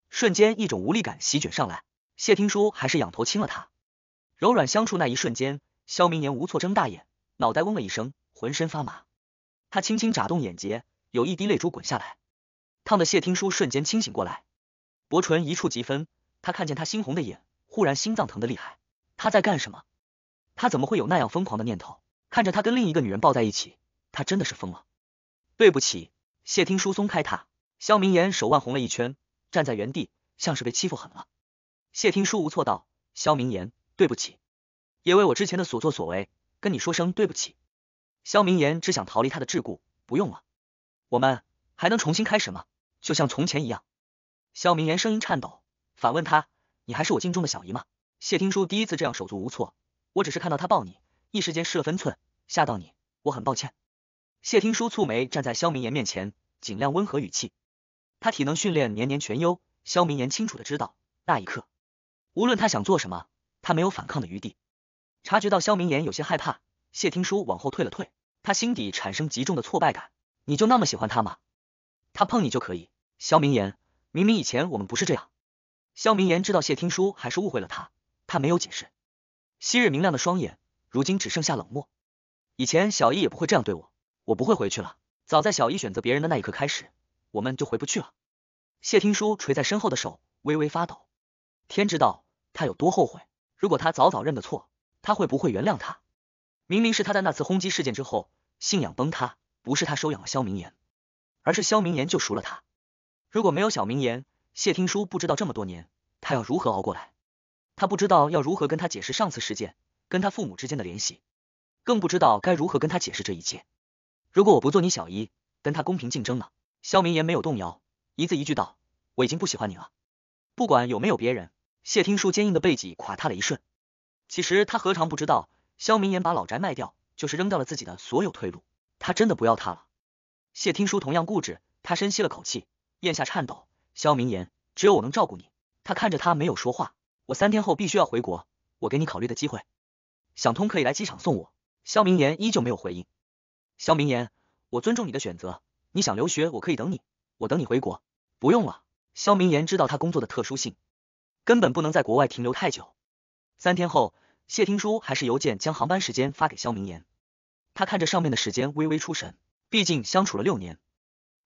瞬间，一种无力感席卷上来。谢听书还是仰头亲了她，柔软相触那一瞬间，肖明年无措睁大眼，脑袋嗡了一声，浑身发麻。他轻轻眨动眼睫，有一滴泪珠滚下来，烫的谢听书瞬间清醒过来，薄唇一触即分。他看见他猩红的眼，忽然心脏疼的厉害。他在干什么？他怎么会有那样疯狂的念头？看着他跟另一个女人抱在一起。他真的是疯了，对不起，谢听书松开他，萧明言手腕红了一圈，站在原地，像是被欺负狠了。谢听书无措道：“萧明言，对不起，也为我之前的所作所为跟你说声对不起。”萧明言只想逃离他的桎梏，不用了，我们还能重新开始吗？就像从前一样。萧明言声音颤抖，反问他：“你还是我敬重的小姨吗？”谢听书第一次这样手足无措，我只是看到他抱你，一时间失了分寸，吓到你，我很抱歉。谢听书蹙眉站在萧明言面前，尽量温和语气。他体能训练年年全优，萧明言清楚的知道，那一刻，无论他想做什么，他没有反抗的余地。察觉到萧明言有些害怕，谢听书往后退了退，他心底产生极重的挫败感。你就那么喜欢他吗？他碰你就可以？萧明言，明明以前我们不是这样。萧明言知道谢听书还是误会了他，他没有解释。昔日明亮的双眼，如今只剩下冷漠。以前小易也不会这样对我。我不会回去了。早在小一选择别人的那一刻开始，我们就回不去了。谢听书垂在身后的手微微发抖，天知道他有多后悔。如果他早早认的错，他会不会原谅他？明明是他在那次轰击事件之后信仰崩塌，不是他收养了萧明言，而是萧明言救赎了他。如果没有小明言，谢听书不知道这么多年他要如何熬过来。他不知道要如何跟他解释上次事件跟他父母之间的联系，更不知道该如何跟他解释这一切。如果我不做你小姨，跟他公平竞争呢？肖明言没有动摇，一字一句道：“我已经不喜欢你了，不管有没有别人。”谢听书坚硬的背脊垮塌了一瞬。其实他何尝不知道，肖明言把老宅卖掉，就是扔掉了自己的所有退路。他真的不要他了。谢听书同样固执，他深吸了口气，咽下颤抖。肖明言，只有我能照顾你。他看着他，没有说话。我三天后必须要回国，我给你考虑的机会，想通可以来机场送我。肖明言依旧没有回应。肖明言，我尊重你的选择，你想留学，我可以等你，我等你回国。不用了，肖明言知道他工作的特殊性，根本不能在国外停留太久。三天后，谢听书还是邮件将航班时间发给肖明言，他看着上面的时间，微微出神。毕竟相处了六年，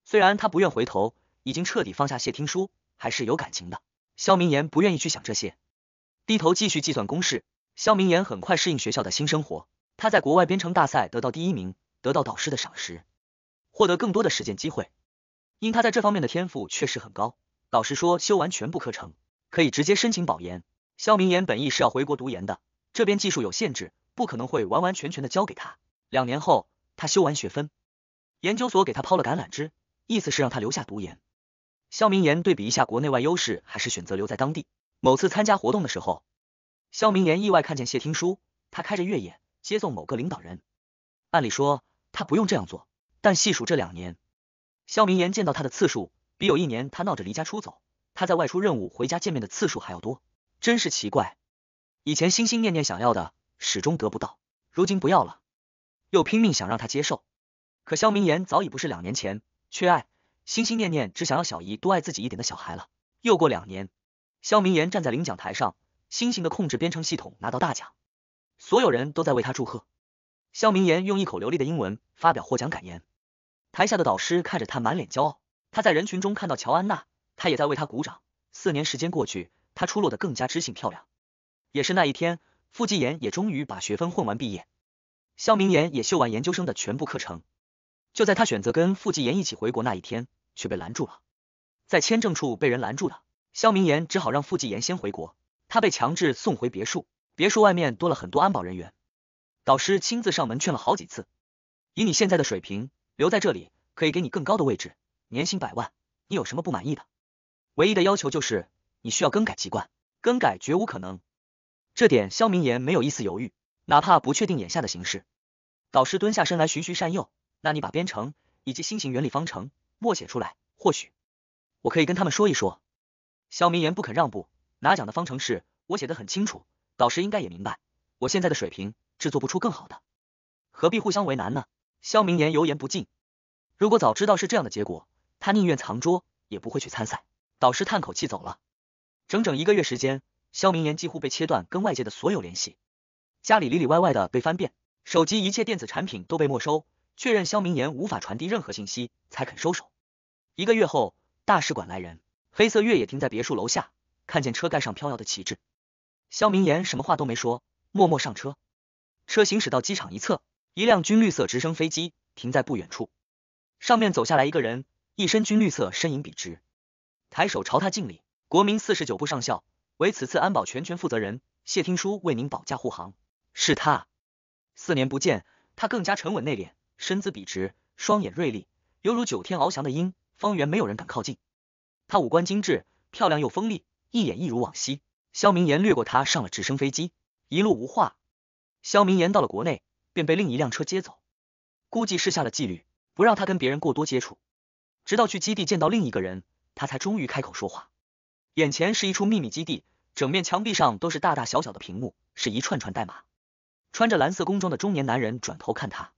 虽然他不愿回头，已经彻底放下谢听书，还是有感情的。肖明言不愿意去想这些，低头继续计算公式。肖明言很快适应学校的新生活，他在国外编程大赛得到第一名。得到导师的赏识，获得更多的实践机会。因他在这方面的天赋确实很高。导师说，修完全部课程可以直接申请保研。肖明言本意是要回国读研的，这边技术有限制，不可能会完完全全的交给他。两年后，他修完学分，研究所给他抛了橄榄枝，意思是让他留下读研。肖明言对比一下国内外优势，还是选择留在当地。某次参加活动的时候，肖明言意外看见谢听书，他开着越野接送某个领导人。按理说他不用这样做，但细数这两年，肖明言见到他的次数，比有一年他闹着离家出走，他在外出任务回家见面的次数还要多，真是奇怪。以前心心念念想要的，始终得不到，如今不要了，又拼命想让他接受。可肖明言早已不是两年前缺爱，心心念念只想要小姨多爱自己一点的小孩了。又过两年，肖明言站在领奖台上，新型的控制编程系统拿到大奖，所有人都在为他祝贺。肖明言用一口流利的英文发表获奖感言，台下的导师看着他满脸骄傲。他在人群中看到乔安娜，他也在为他鼓掌。四年时间过去，他出落得更加知性漂亮。也是那一天，傅继言也终于把学分混完毕业，肖明言也修完研究生的全部课程。就在他选择跟傅继言一起回国那一天，却被拦住了，在签证处被人拦住了。肖明言只好让傅继言先回国，他被强制送回别墅，别墅外面多了很多安保人员。导师亲自上门劝了好几次，以你现在的水平留在这里可以给你更高的位置，年薪百万，你有什么不满意的？唯一的要求就是你需要更改籍贯，更改绝无可能。这点肖明言没有一丝犹豫，哪怕不确定眼下的形势。导师蹲下身来循循善诱：“那你把编程以及新型原理方程默写出来，或许我可以跟他们说一说。”肖明言不肯让步，拿奖的方程式我写的很清楚，导师应该也明白我现在的水平。制作不出更好的，何必互相为难呢？肖明言油盐不进，如果早知道是这样的结果，他宁愿藏桌也不会去参赛。导师叹口气走了。整整一个月时间，肖明言几乎被切断跟外界的所有联系，家里里里外外的被翻遍，手机一切电子产品都被没收，确认肖明言无法传递任何信息，才肯收手。一个月后，大使馆来人，黑色越野停在别墅楼下，看见车盖上飘摇的旗帜，肖明言什么话都没说，默默上车。车行驶到机场一侧，一辆军绿色直升飞机停在不远处，上面走下来一个人，一身军绿色，身影笔直，抬手朝他敬礼。国民四十九部上校为此次安保全权负责人，谢听书为您保驾护航。是他，四年不见，他更加沉稳内敛，身姿笔直，双眼锐利，犹如九天翱翔的鹰。方圆没有人敢靠近。他五官精致，漂亮又锋利，一眼一如往昔。肖明言掠过他上了直升飞机，一路无话。肖明言到了国内，便被另一辆车接走。估计是下了纪律，不让他跟别人过多接触。直到去基地见到另一个人，他才终于开口说话。眼前是一处秘密基地，整面墙壁上都是大大小小的屏幕，是一串串代码。穿着蓝色工装的中年男人转头看他，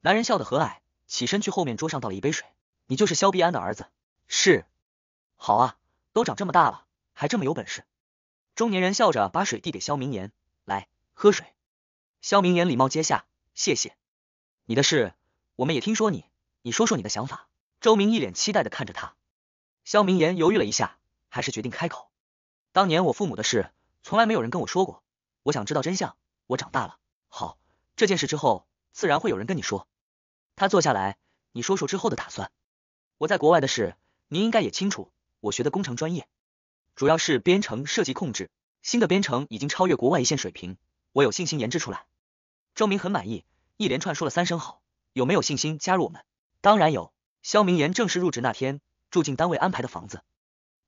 男人笑得和蔼，起身去后面桌上倒了一杯水。你就是肖必安的儿子？是。好啊，都长这么大了，还这么有本事。中年人笑着把水递给肖明言，来喝水。肖明言礼貌接下，谢谢。你的事我们也听说你，你说说你的想法。周明一脸期待的看着他。肖明言犹豫了一下，还是决定开口。当年我父母的事，从来没有人跟我说过。我想知道真相。我长大了，好，这件事之后，自然会有人跟你说。他坐下来，你说说之后的打算。我在国外的事，您应该也清楚。我学的工程专业，主要是编程、设计、控制。新的编程已经超越国外一线水平。我有信心研制出来，周明很满意，一连串说了三声好。有没有信心加入我们？当然有。肖明言正式入职那天，住进单位安排的房子。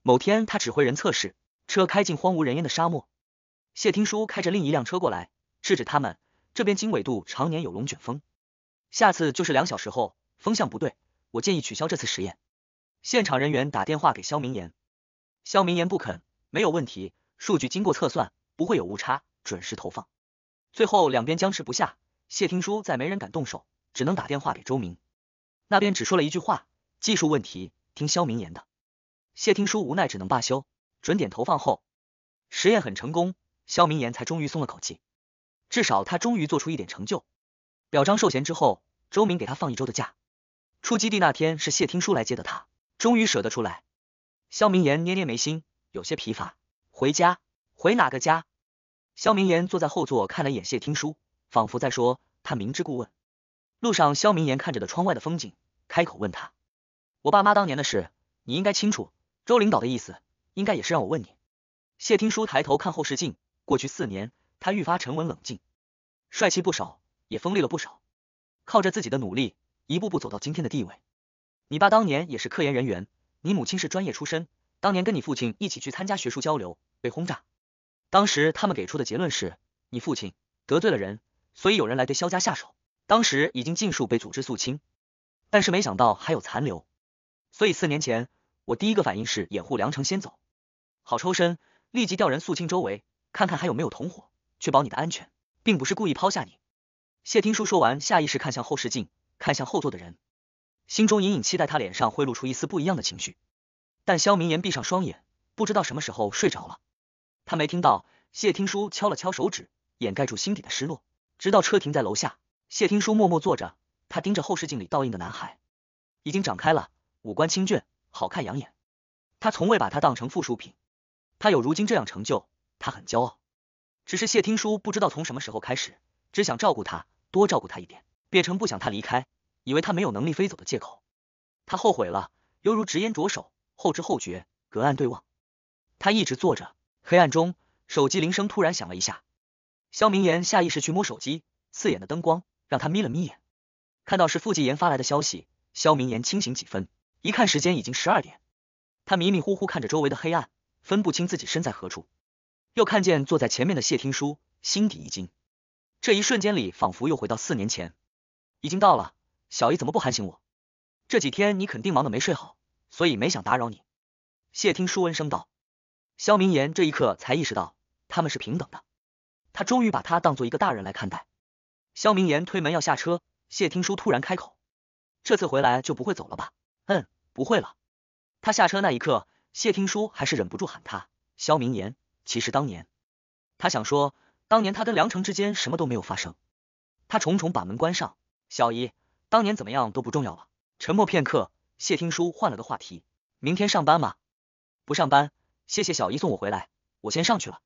某天，他指挥人测试，车开进荒无人烟的沙漠。谢听书开着另一辆车过来，制止他们。这边经纬度常年有龙卷风，下次就是两小时后，风向不对，我建议取消这次实验。现场人员打电话给肖明言，肖明言不肯，没有问题，数据经过测算不会有误差。准时投放，最后两边僵持不下，谢听书再没人敢动手，只能打电话给周明，那边只说了一句话，技术问题听肖明言的，谢听书无奈只能罢休，准点投放后，实验很成功，肖明言才终于松了口气，至少他终于做出一点成就，表彰授衔之后，周明给他放一周的假，出基地那天是谢听书来接的，他终于舍得出来，肖明言捏捏眉心，有些疲乏，回家，回哪个家？肖明言坐在后座看了一眼谢听书，仿佛在说他明知故问。路上，肖明言看着的窗外的风景，开口问他：“我爸妈当年的事，你应该清楚。周领导的意思，应该也是让我问你。”谢听书抬头看后视镜，过去四年，他愈发沉稳冷静，帅气不少，也锋利了不少。靠着自己的努力，一步步走到今天的地位。你爸当年也是科研人员，你母亲是专业出身，当年跟你父亲一起去参加学术交流，被轰炸。当时他们给出的结论是，你父亲得罪了人，所以有人来对萧家下手。当时已经尽数被组织肃清，但是没想到还有残留。所以四年前，我第一个反应是掩护梁城先走，好抽身，立即调人肃清周围，看看还有没有同伙，确保你的安全，并不是故意抛下你。谢听书说完，下意识看向后视镜，看向后座的人，心中隐隐期待他脸上会露出一丝不一样的情绪。但萧明言闭上双眼，不知道什么时候睡着了。他没听到谢听书敲了敲手指，掩盖住心底的失落。直到车停在楼下，谢听书默默坐着，他盯着后视镜里倒映的男孩，已经长开了，五官清俊，好看养眼。他从未把他当成附属品，他有如今这样成就，他很骄傲。只是谢听书不知道从什么时候开始，只想照顾他，多照顾他一点，变成不想他离开，以为他没有能力飞走的借口。他后悔了，犹如执烟着手，后知后觉，隔岸对望。他一直坐着。黑暗中，手机铃声突然响了一下，肖明言下意识去摸手机，刺眼的灯光让他眯了眯眼，看到是傅继言发来的消息，肖明言清醒几分，一看时间已经十二点，他迷迷糊糊看着周围的黑暗，分不清自己身在何处，又看见坐在前面的谢听书，心底一惊，这一瞬间里仿佛又回到四年前，已经到了，小姨怎么不喊醒我？这几天你肯定忙的没睡好，所以没想打扰你。谢听书温声道。萧明言这一刻才意识到他们是平等的，他终于把他当做一个大人来看待。萧明言推门要下车，谢听书突然开口：“这次回来就不会走了吧？”“嗯，不会了。”他下车那一刻，谢听书还是忍不住喊他：“萧明言，其实当年……”他想说，当年他跟梁成之间什么都没有发生。他重重把门关上。“小姨，当年怎么样都不重要了。”沉默片刻，谢听书换了个话题：“明天上班吗？”“不上班。”谢谢小姨送我回来，我先上去了。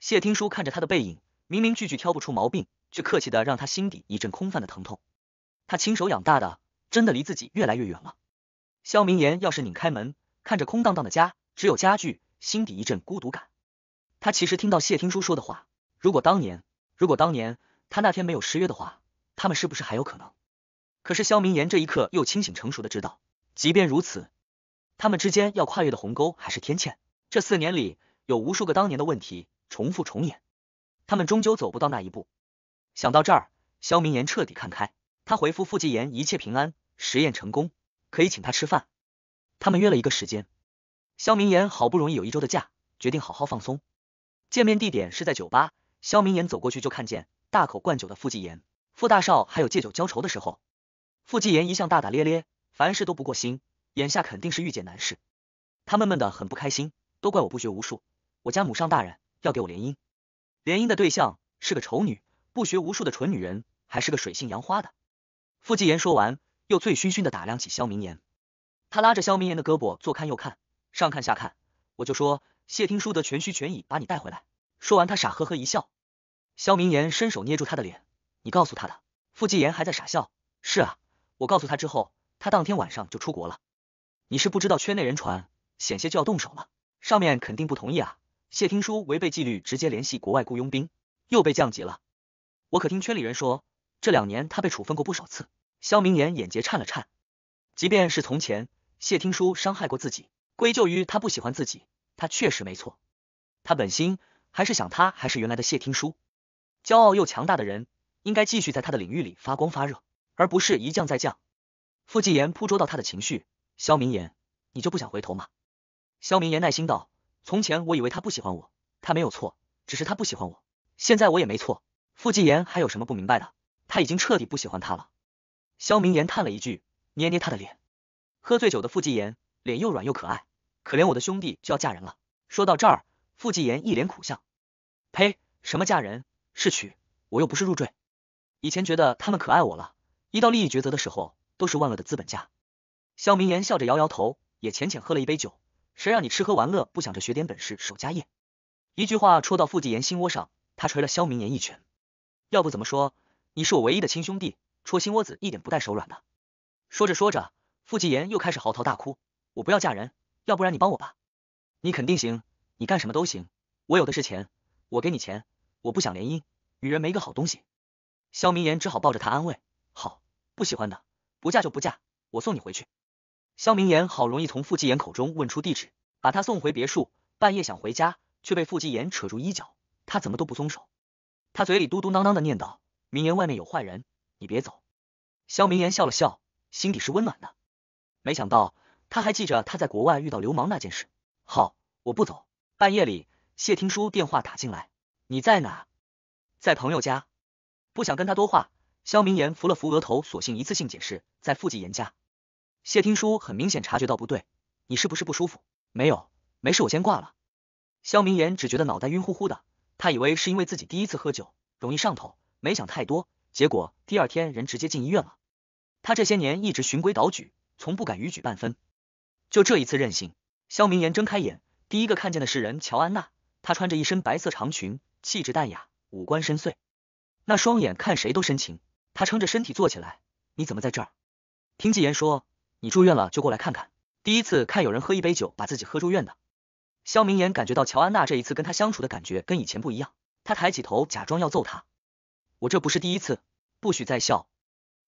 谢听书看着他的背影，明明句句挑不出毛病，却客气的让他心底一阵空泛的疼痛。他亲手养大的，真的离自己越来越远了。肖明言要是拧开门，看着空荡荡的家，只有家具，心底一阵孤独感。他其实听到谢听书说的话，如果当年，如果当年他那天没有失约的话，他们是不是还有可能？可是肖明言这一刻又清醒成熟的知道，即便如此，他们之间要跨越的鸿沟还是天堑。这四年里，有无数个当年的问题重复重演，他们终究走不到那一步。想到这儿，肖明言彻底看开，他回复傅继言一切平安，实验成功，可以请他吃饭。他们约了一个时间。肖明言好不容易有一周的假，决定好好放松。见面地点是在酒吧。肖明言走过去就看见大口灌酒的傅继言，傅大少还有借酒浇愁的时候。傅继言一向大大咧咧，凡事都不过心，眼下肯定是遇见难事，他闷闷的很不开心。都怪我不学无术，我家母上大人要给我联姻，联姻的对象是个丑女，不学无术的蠢女人，还是个水性杨花的。傅继言说完，又醉醺醺的打量起萧明言，他拉着萧明言的胳膊，左看右看，上看下看，我就说谢听书得全虚全倚把你带回来。说完，他傻呵呵一笑。萧明言伸手捏住他的脸，你告诉他的？傅继言还在傻笑。是啊，我告诉他之后，他当天晚上就出国了。你是不知道圈内人传，险些就要动手了。上面肯定不同意啊！谢听书违背纪律，直接联系国外雇佣兵，又被降级了。我可听圈里人说，这两年他被处分过不少次。萧明言眼睫颤了颤，即便是从前谢听书伤害过自己，归咎于他不喜欢自己，他确实没错。他本心还是想他还是原来的谢听书，骄傲又强大的人，应该继续在他的领域里发光发热，而不是一降再降。傅继言捕捉到他的情绪，萧明言，你就不想回头吗？萧明言耐心道：“从前我以为他不喜欢我，他没有错，只是他不喜欢我。现在我也没错。”傅继言还有什么不明白的？他已经彻底不喜欢他了。萧明言叹了一句，捏捏他的脸。喝醉酒的傅继言脸又软又可爱，可怜我的兄弟就要嫁人了。说到这儿，傅继言一脸苦相。呸，什么嫁人是娶，我又不是入赘。以前觉得他们可爱我了，一到利益抉择的时候，都是万恶的资本家。萧明言笑着摇摇头，也浅浅喝了一杯酒。谁让你吃喝玩乐，不想着学点本事守家业？一句话戳到傅继言心窝上，他捶了萧明言一拳。要不怎么说你是我唯一的亲兄弟，戳心窝子一点不带手软的。说着说着，傅继言又开始嚎啕大哭。我不要嫁人，要不然你帮我吧，你肯定行，你干什么都行，我有的是钱，我给你钱。我不想联姻，女人没个好东西。萧明言只好抱着他安慰，好，不喜欢的，不嫁就不嫁，我送你回去。肖明言好容易从傅继言口中问出地址，把他送回别墅。半夜想回家，却被傅继言扯住衣角，他怎么都不松手。他嘴里嘟嘟囔囔的念叨：“明言，外面有坏人，你别走。”肖明言笑了笑，心底是温暖的。没想到他还记着他在国外遇到流氓那件事。好，我不走。半夜里，谢听书电话打进来：“你在哪？”在朋友家。不想跟他多话。肖明言扶了扶额头，索性一次性解释：“在傅继言家。”谢听书很明显察觉到不对，你是不是不舒服？没有，没事，我先挂了。肖明言只觉得脑袋晕乎乎的，他以为是因为自己第一次喝酒容易上头，没想太多，结果第二天人直接进医院了。他这些年一直循规蹈矩，从不敢逾矩半分，就这一次任性。肖明言睁开眼，第一个看见的是人乔安娜，她穿着一身白色长裙，气质淡雅，五官深邃，那双眼看谁都深情。他撑着身体坐起来，你怎么在这儿？听纪言说。你住院了就过来看看。第一次看有人喝一杯酒把自己喝住院的。肖明言感觉到乔安娜这一次跟她相处的感觉跟以前不一样。他抬起头，假装要揍他。我这不是第一次，不许再笑。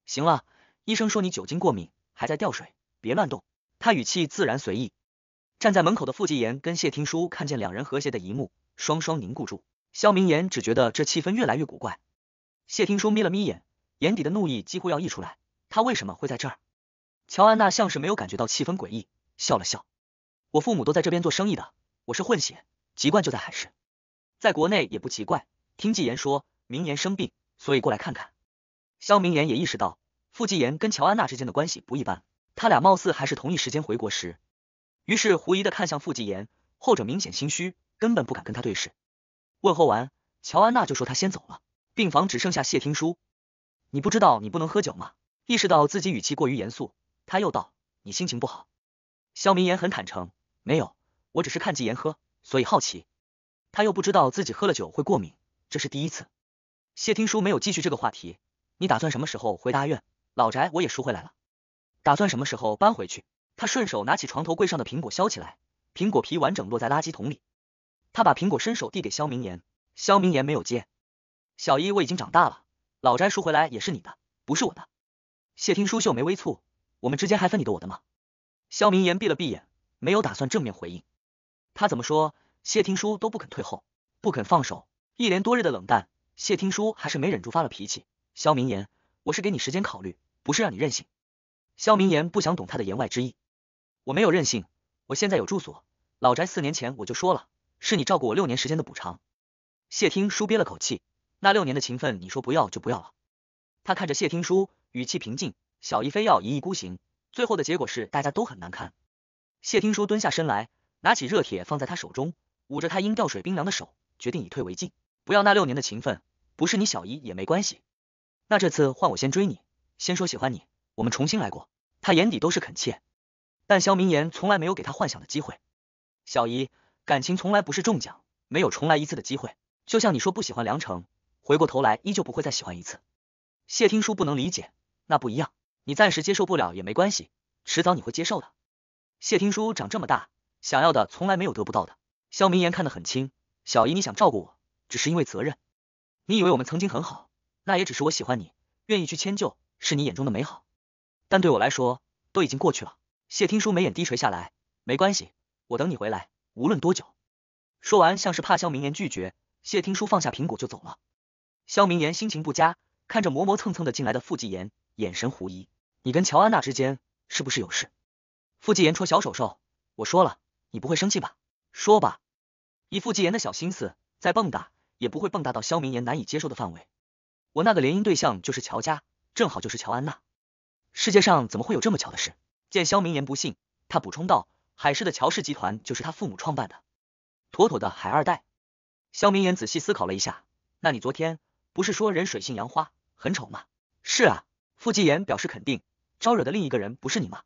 行了，医生说你酒精过敏，还在吊水，别乱动。他语气自然随意。站在门口的傅继言跟谢听书看见两人和谐的一幕，双双凝固住。肖明言只觉得这气氛越来越古怪。谢听书眯了眯眼，眼底的怒意几乎要溢出来。他为什么会在这儿？乔安娜像是没有感觉到气氛诡异，笑了笑。我父母都在这边做生意的，我是混血，籍贯就在海市，在国内也不奇怪。听纪言说，明言生病，所以过来看看。肖明言也意识到傅纪言跟乔安娜之间的关系不一般，他俩貌似还是同一时间回国时，于是狐疑的看向傅纪言，后者明显心虚，根本不敢跟他对视。问候完，乔安娜就说她先走了。病房只剩下谢听书，你不知道你不能喝酒吗？意识到自己语气过于严肃。他又道：“你心情不好？”肖明言很坦诚：“没有，我只是看纪言喝，所以好奇。他又不知道自己喝了酒会过敏，这是第一次。”谢听书没有继续这个话题：“你打算什么时候回大院？老宅我也赎回来了，打算什么时候搬回去？”他顺手拿起床头柜上的苹果削起来，苹果皮完整落在垃圾桶里。他把苹果伸手递给肖明言，肖明言没有接：“小姨，我已经长大了，老宅赎回来也是你的，不是我的。”谢听书秀眉微蹙。我们之间还分你的我的吗？萧明言闭了闭眼，没有打算正面回应。他怎么说，谢听书都不肯退后，不肯放手。一连多日的冷淡，谢听书还是没忍住发了脾气。萧明言，我是给你时间考虑，不是让你任性。萧明言不想懂他的言外之意。我没有任性，我现在有住所，老宅四年前我就说了，是你照顾我六年时间的补偿。谢听书憋了口气，那六年的情分，你说不要就不要了。他看着谢听书，语气平静。小姨非要一意孤行，最后的结果是大家都很难堪。谢听书蹲下身来，拿起热铁放在他手中，捂着他因掉水冰凉的手，决定以退为进，不要那六年的情分，不是你小姨也没关系。那这次换我先追你，先说喜欢你，我们重新来过。他眼底都是恳切，但肖明言从来没有给他幻想的机会。小姨，感情从来不是中奖，没有重来一次的机会。就像你说不喜欢梁城，回过头来依旧不会再喜欢一次。谢听书不能理解，那不一样。你暂时接受不了也没关系，迟早你会接受的。谢听书长这么大，想要的从来没有得不到的。萧明言看得很清，小姨你想照顾我，只是因为责任。你以为我们曾经很好，那也只是我喜欢你，愿意去迁就，是你眼中的美好。但对我来说，都已经过去了。谢听书眉眼低垂下来，没关系，我等你回来，无论多久。说完，像是怕萧明言拒绝，谢听书放下苹果就走了。萧明言心情不佳，看着磨磨蹭蹭的进来的傅继言。眼神狐疑，你跟乔安娜之间是不是有事？傅季言戳小手手，我说了，你不会生气吧？说吧。以傅季言的小心思，再蹦跶也不会蹦跶到肖明言难以接受的范围。我那个联姻对象就是乔家，正好就是乔安娜。世界上怎么会有这么巧的事？见肖明言不信，他补充道：“海市的乔氏集团就是他父母创办的，妥妥的海二代。”肖明言仔细思考了一下，那你昨天不是说人水性杨花，很丑吗？是啊。傅继言表示肯定，招惹的另一个人不是你吗？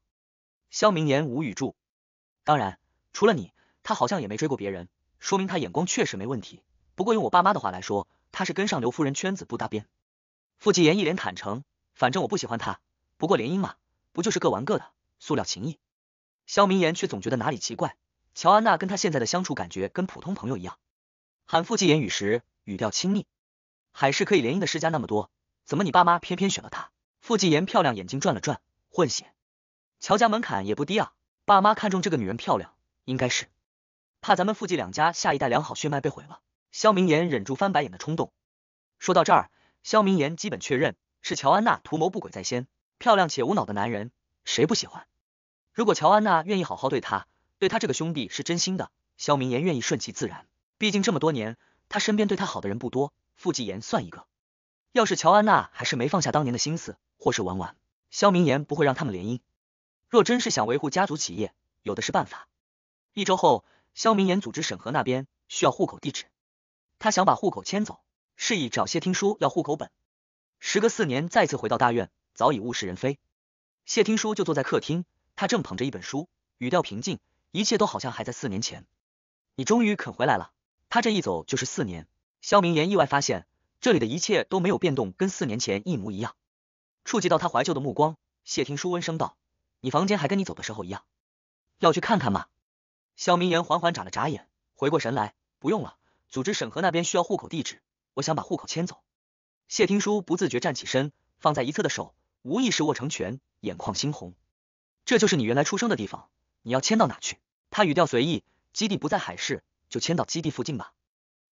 肖明言无语住，当然除了你，他好像也没追过别人，说明他眼光确实没问题。不过用我爸妈的话来说，他是跟上刘夫人圈子不搭边。傅继言一脸坦诚，反正我不喜欢他，不过联姻嘛，不就是各玩各的塑料情谊？肖明言却总觉得哪里奇怪，乔安娜跟他现在的相处感觉跟普通朋友一样，喊傅继言语时语调亲密。海氏可以联姻的世家那么多，怎么你爸妈偏偏选了他？傅继言漂亮眼睛转了转，混血乔家门槛也不低啊，爸妈看中这个女人漂亮，应该是怕咱们傅继两家下一代良好血脉被毁了。萧明言忍住翻白眼的冲动，说到这儿，萧明言基本确认是乔安娜图谋不轨在先，漂亮且无脑的男人谁不喜欢？如果乔安娜愿意好好对他，对他这个兄弟是真心的，萧明言愿意顺其自然。毕竟这么多年，他身边对他好的人不多，傅继言算一个。要是乔安娜还是没放下当年的心思。或是玩玩，肖明言不会让他们联姻。若真是想维护家族企业，有的是办法。一周后，肖明言组织审核，那边需要户口地址，他想把户口迁走，示意找谢听书要户口本。时隔四年，再次回到大院，早已物是人非。谢听书就坐在客厅，他正捧着一本书，语调平静，一切都好像还在四年前。你终于肯回来了，他这一走就是四年。肖明言意外发现，这里的一切都没有变动，跟四年前一模一样。触及到他怀旧的目光，谢听书温声道：“你房间还跟你走的时候一样，要去看看吗？”肖明言缓缓眨了眨眼，回过神来：“不用了，组织审核那边需要户口地址，我想把户口迁走。”谢听书不自觉站起身，放在一侧的手无意识握成拳，眼眶猩红。这就是你原来出生的地方，你要迁到哪去？他语调随意：“基地不在海市，就迁到基地附近吧。”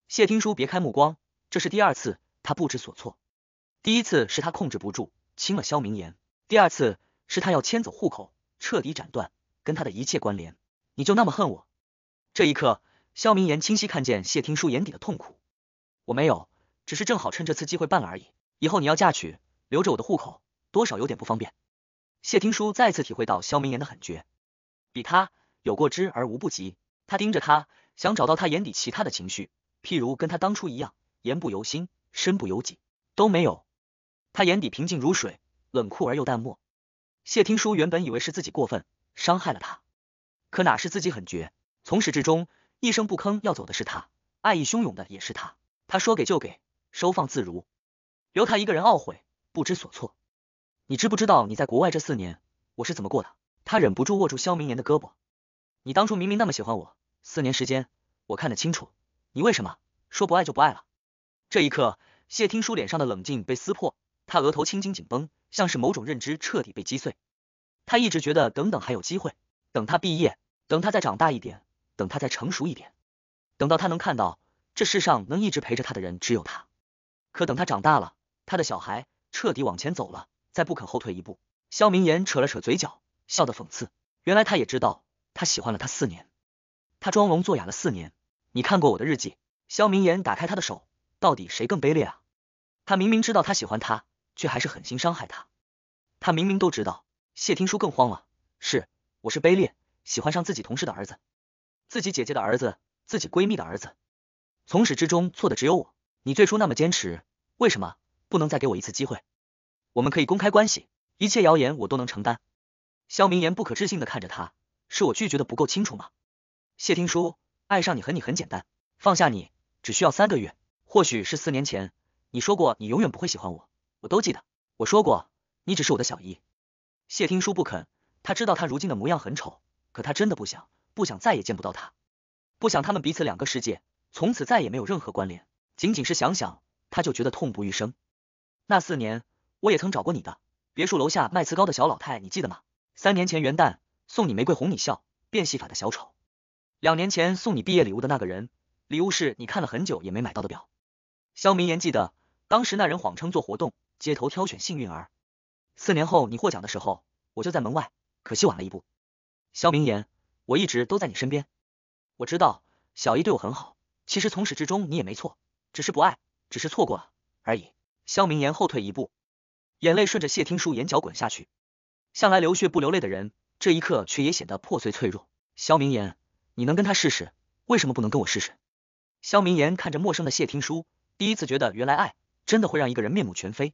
谢听书别开目光，这是第二次，他不知所措。第一次是他控制不住。亲了萧明言，第二次是他要迁走户口，彻底斩断跟他的一切关联。你就那么恨我？这一刻，萧明言清晰看见谢听书眼底的痛苦。我没有，只是正好趁这次机会办了而已。以后你要嫁娶，留着我的户口，多少有点不方便。谢听书再次体会到萧明言的狠绝，比他有过之而无不及。他盯着他，想找到他眼底其他的情绪，譬如跟他当初一样，言不由心，身不由己，都没有。他眼底平静如水，冷酷而又淡漠。谢听书原本以为是自己过分伤害了他，可哪是自己狠绝？从始至终，一声不吭要走的是他，爱意汹涌的也是他。他说给就给，收放自如，留他一个人懊悔不知所措。你知不知道你在国外这四年我是怎么过的？他忍不住握住肖明年的胳膊，你当初明明那么喜欢我，四年时间我看得清楚，你为什么说不爱就不爱了？这一刻，谢听书脸上的冷静被撕破。他额头青筋紧绷，像是某种认知彻底被击碎。他一直觉得，等等还有机会，等他毕业，等他再长大一点，等他再成熟一点，等到他能看到这世上能一直陪着他的人只有他。可等他长大了，他的小孩彻底往前走了，再不肯后退一步。肖明言扯了扯嘴角，笑得讽刺。原来他也知道，他喜欢了他四年，他装聋作哑了四年。你看过我的日记？肖明言打开他的手，到底谁更卑劣啊？他明明知道他喜欢他。却还是狠心伤害他，他明明都知道。谢听书更慌了，是，我是卑劣，喜欢上自己同事的儿子，自己姐姐的儿子，自己闺蜜的儿子，从始至终错的只有我。你最初那么坚持，为什么不能再给我一次机会？我们可以公开关系，一切谣言我都能承担。肖明言不可置信的看着他，是我拒绝的不够清楚吗？谢听书，爱上你和你很简单，放下你只需要三个月，或许是四年前，你说过你永远不会喜欢我。我都记得，我说过，你只是我的小姨。谢听书不肯，他知道他如今的模样很丑，可他真的不想，不想再也见不到他，不想他们彼此两个世界从此再也没有任何关联。仅仅是想想，他就觉得痛不欲生。那四年，我也曾找过你的，别墅楼下卖瓷膏的小老太，你记得吗？三年前元旦送你玫瑰哄你笑，变戏法的小丑，两年前送你毕业礼物的那个人，礼物是你看了很久也没买到的表。肖明言记得，当时那人谎称做活动。街头挑选幸运儿，四年后你获奖的时候，我就在门外。可惜晚了一步。肖明言，我一直都在你身边。我知道小姨对我很好，其实从始至终你也没错，只是不爱，只是错过了而已。肖明言后退一步，眼泪顺着谢听书眼角滚下去。向来流血不流泪的人，这一刻却也显得破碎脆弱。肖明言，你能跟他试试，为什么不能跟我试试？肖明言看着陌生的谢听书，第一次觉得原来爱真的会让一个人面目全非。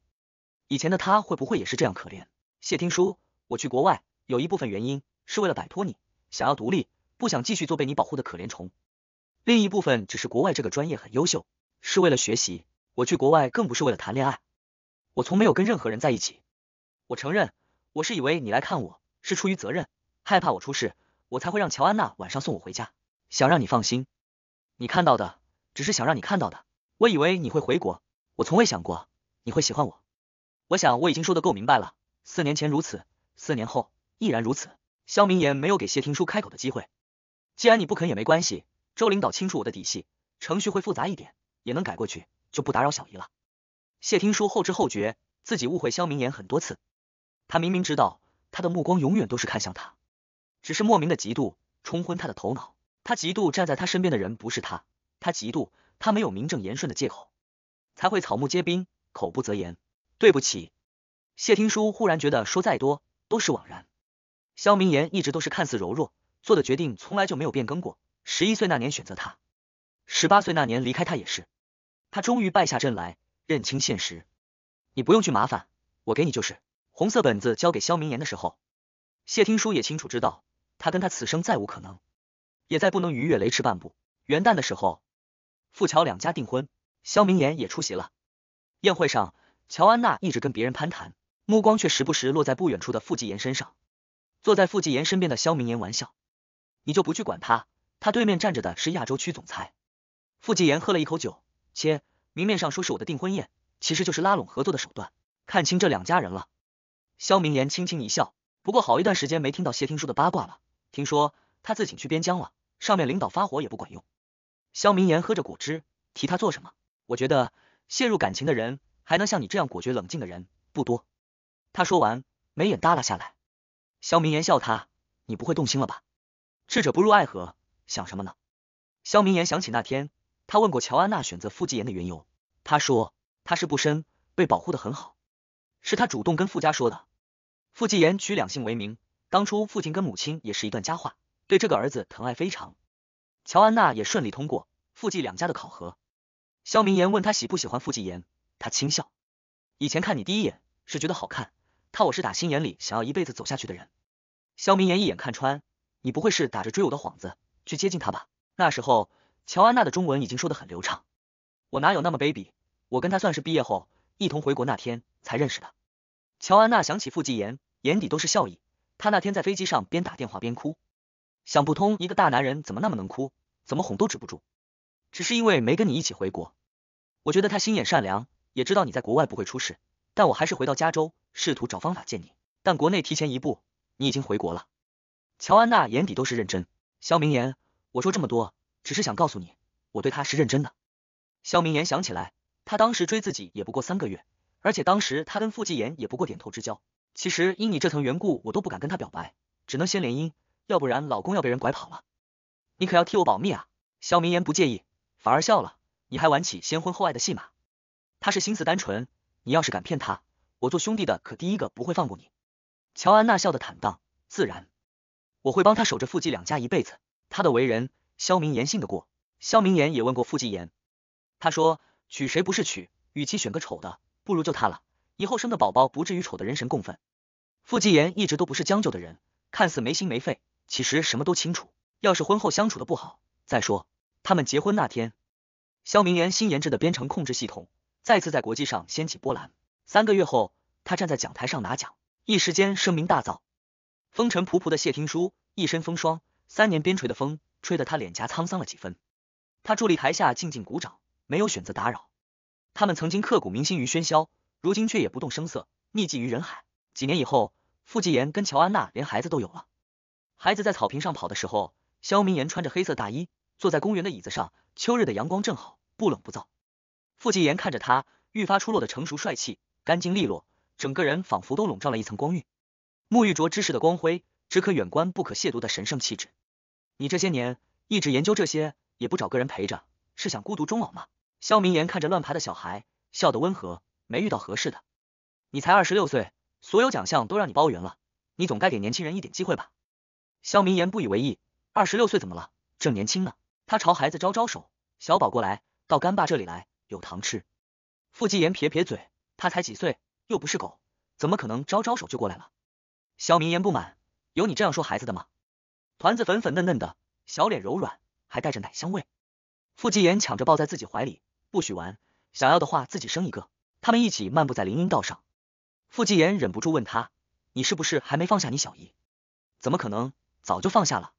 以前的他会不会也是这样可怜？谢听书，我去国外有一部分原因是为了摆脱你，想要独立，不想继续做被你保护的可怜虫。另一部分只是国外这个专业很优秀，是为了学习。我去国外更不是为了谈恋爱，我从没有跟任何人在一起。我承认，我是以为你来看我是出于责任，害怕我出事，我才会让乔安娜晚上送我回家，想让你放心。你看到的只是想让你看到的。我以为你会回国，我从未想过你会喜欢我。我想我已经说的够明白了，四年前如此，四年后依然如此。肖明言没有给谢听书开口的机会，既然你不肯也没关系。周领导清楚我的底细，程序会复杂一点，也能改过去，就不打扰小姨了。谢听书后知后觉，自己误会肖明言很多次，他明明知道他的目光永远都是看向他，只是莫名的嫉妒冲昏他的头脑。他嫉妒站在他身边的人不是他，他嫉妒他没有名正言顺的借口，才会草木皆兵，口不择言。对不起，谢听书忽然觉得说再多都是枉然。萧明言一直都是看似柔弱，做的决定从来就没有变更过。十一岁那年选择他，十八岁那年离开他也是。他终于败下阵来，认清现实。你不用去麻烦我，给你就是。红色本子交给萧明言的时候，谢听书也清楚知道，他跟他此生再无可能，也再不能逾越雷池半步。元旦的时候，富乔两家订婚，萧明言也出席了宴会上。乔安娜一直跟别人攀谈，目光却时不时落在不远处的傅继言身上。坐在傅继言身边的肖明言玩笑：“你就不去管他，他对面站着的是亚洲区总裁。”傅继言喝了一口酒，切，明面上说是我的订婚宴，其实就是拉拢合作的手段。看清这两家人了。肖明言轻轻一笑，不过好一段时间没听到谢听书的八卦了。听说他自请去边疆了，上面领导发火也不管用。肖明言喝着果汁，提他做什么？我觉得陷入感情的人。还能像你这样果决冷静的人不多。他说完，眉眼耷拉下来。肖明言笑他：“你不会动心了吧？智者不入爱河，想什么呢？”肖明言想起那天，他问过乔安娜选择傅继言的缘由。他说他是不深，被保护的很好，是他主动跟傅家说的。傅继言娶两姓为名，当初父亲跟母亲也是一段佳话，对这个儿子疼爱非常。乔安娜也顺利通过傅继两家的考核。肖明言问他喜不喜欢傅继言。他轻笑，以前看你第一眼是觉得好看，他我是打心眼里想要一辈子走下去的人。肖明言一眼看穿，你不会是打着追我的幌子去接近他吧？那时候乔安娜的中文已经说得很流畅，我哪有那么卑鄙？我跟他算是毕业后一同回国那天才认识的。乔安娜想起傅继言，眼底都是笑意。他那天在飞机上边打电话边哭，想不通一个大男人怎么那么能哭，怎么哄都止不住。只是因为没跟你一起回国，我觉得他心眼善良。也知道你在国外不会出事，但我还是回到加州，试图找方法见你。但国内提前一步，你已经回国了。乔安娜眼底都是认真。肖明言，我说这么多，只是想告诉你，我对他是认真的。肖明言想起来，他当时追自己也不过三个月，而且当时他跟傅继言也不过点头之交。其实因你这层缘故，我都不敢跟他表白，只能先联姻，要不然老公要被人拐跑了。你可要替我保密啊！肖明言不介意，反而笑了。你还玩起先婚后爱的戏码？他是心思单纯，你要是敢骗他，我做兄弟的可第一个不会放过你。乔安娜笑得坦荡自然，我会帮他守着傅季两家一辈子。他的为人，萧明言信得过。萧明言也问过傅季言，他说娶谁不是娶，与其选个丑的，不如就他了。以后生的宝宝不至于丑的人神共愤。傅季言一直都不是将就的人，看似没心没肺，其实什么都清楚。要是婚后相处的不好，再说他们结婚那天，萧明言新研制的编程控制系统。再次在国际上掀起波澜。三个月后，他站在讲台上拿奖，一时间声名大噪。风尘仆仆的谢听书，一身风霜，三年边陲的风吹得他脸颊沧桑了几分。他伫立台下静静鼓掌，没有选择打扰。他们曾经刻骨铭心于喧嚣，如今却也不动声色，匿迹于人海。几年以后，傅继言跟乔安娜连孩子都有了。孩子在草坪上跑的时候，肖明言穿着黑色大衣，坐在公园的椅子上。秋日的阳光正好，不冷不燥。傅继言看着他愈发出落的成熟帅气，干净利落，整个人仿佛都笼罩了一层光晕，沐浴着知识的光辉，只可远观不可亵渎的神圣气质。你这些年一直研究这些，也不找个人陪着，是想孤独终老吗？肖明言看着乱爬的小孩，笑得温和。没遇到合适的，你才二十六岁，所有奖项都让你包圆了，你总该给年轻人一点机会吧？肖明言不以为意，二十六岁怎么了？正年轻呢。他朝孩子招招手，小宝过来，到干爸这里来。有糖吃，傅继言撇撇嘴，他才几岁，又不是狗，怎么可能招招手就过来了？肖明言不满，有你这样说孩子的吗？团子粉粉嫩嫩的，小脸柔软，还带着奶香味，傅继言抢着抱在自己怀里，不许玩，想要的话自己生一个。他们一起漫步在林荫道上，傅继言忍不住问他，你是不是还没放下你小姨？怎么可能，早就放下了，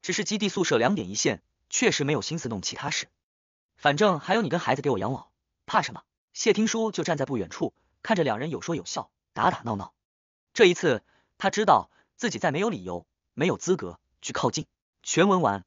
只是基地宿舍两点一线，确实没有心思弄其他事。反正还有你跟孩子给我养老，怕什么？谢听书就站在不远处，看着两人有说有笑，打打闹闹。这一次，他知道自己再没有理由，没有资格去靠近。全文完。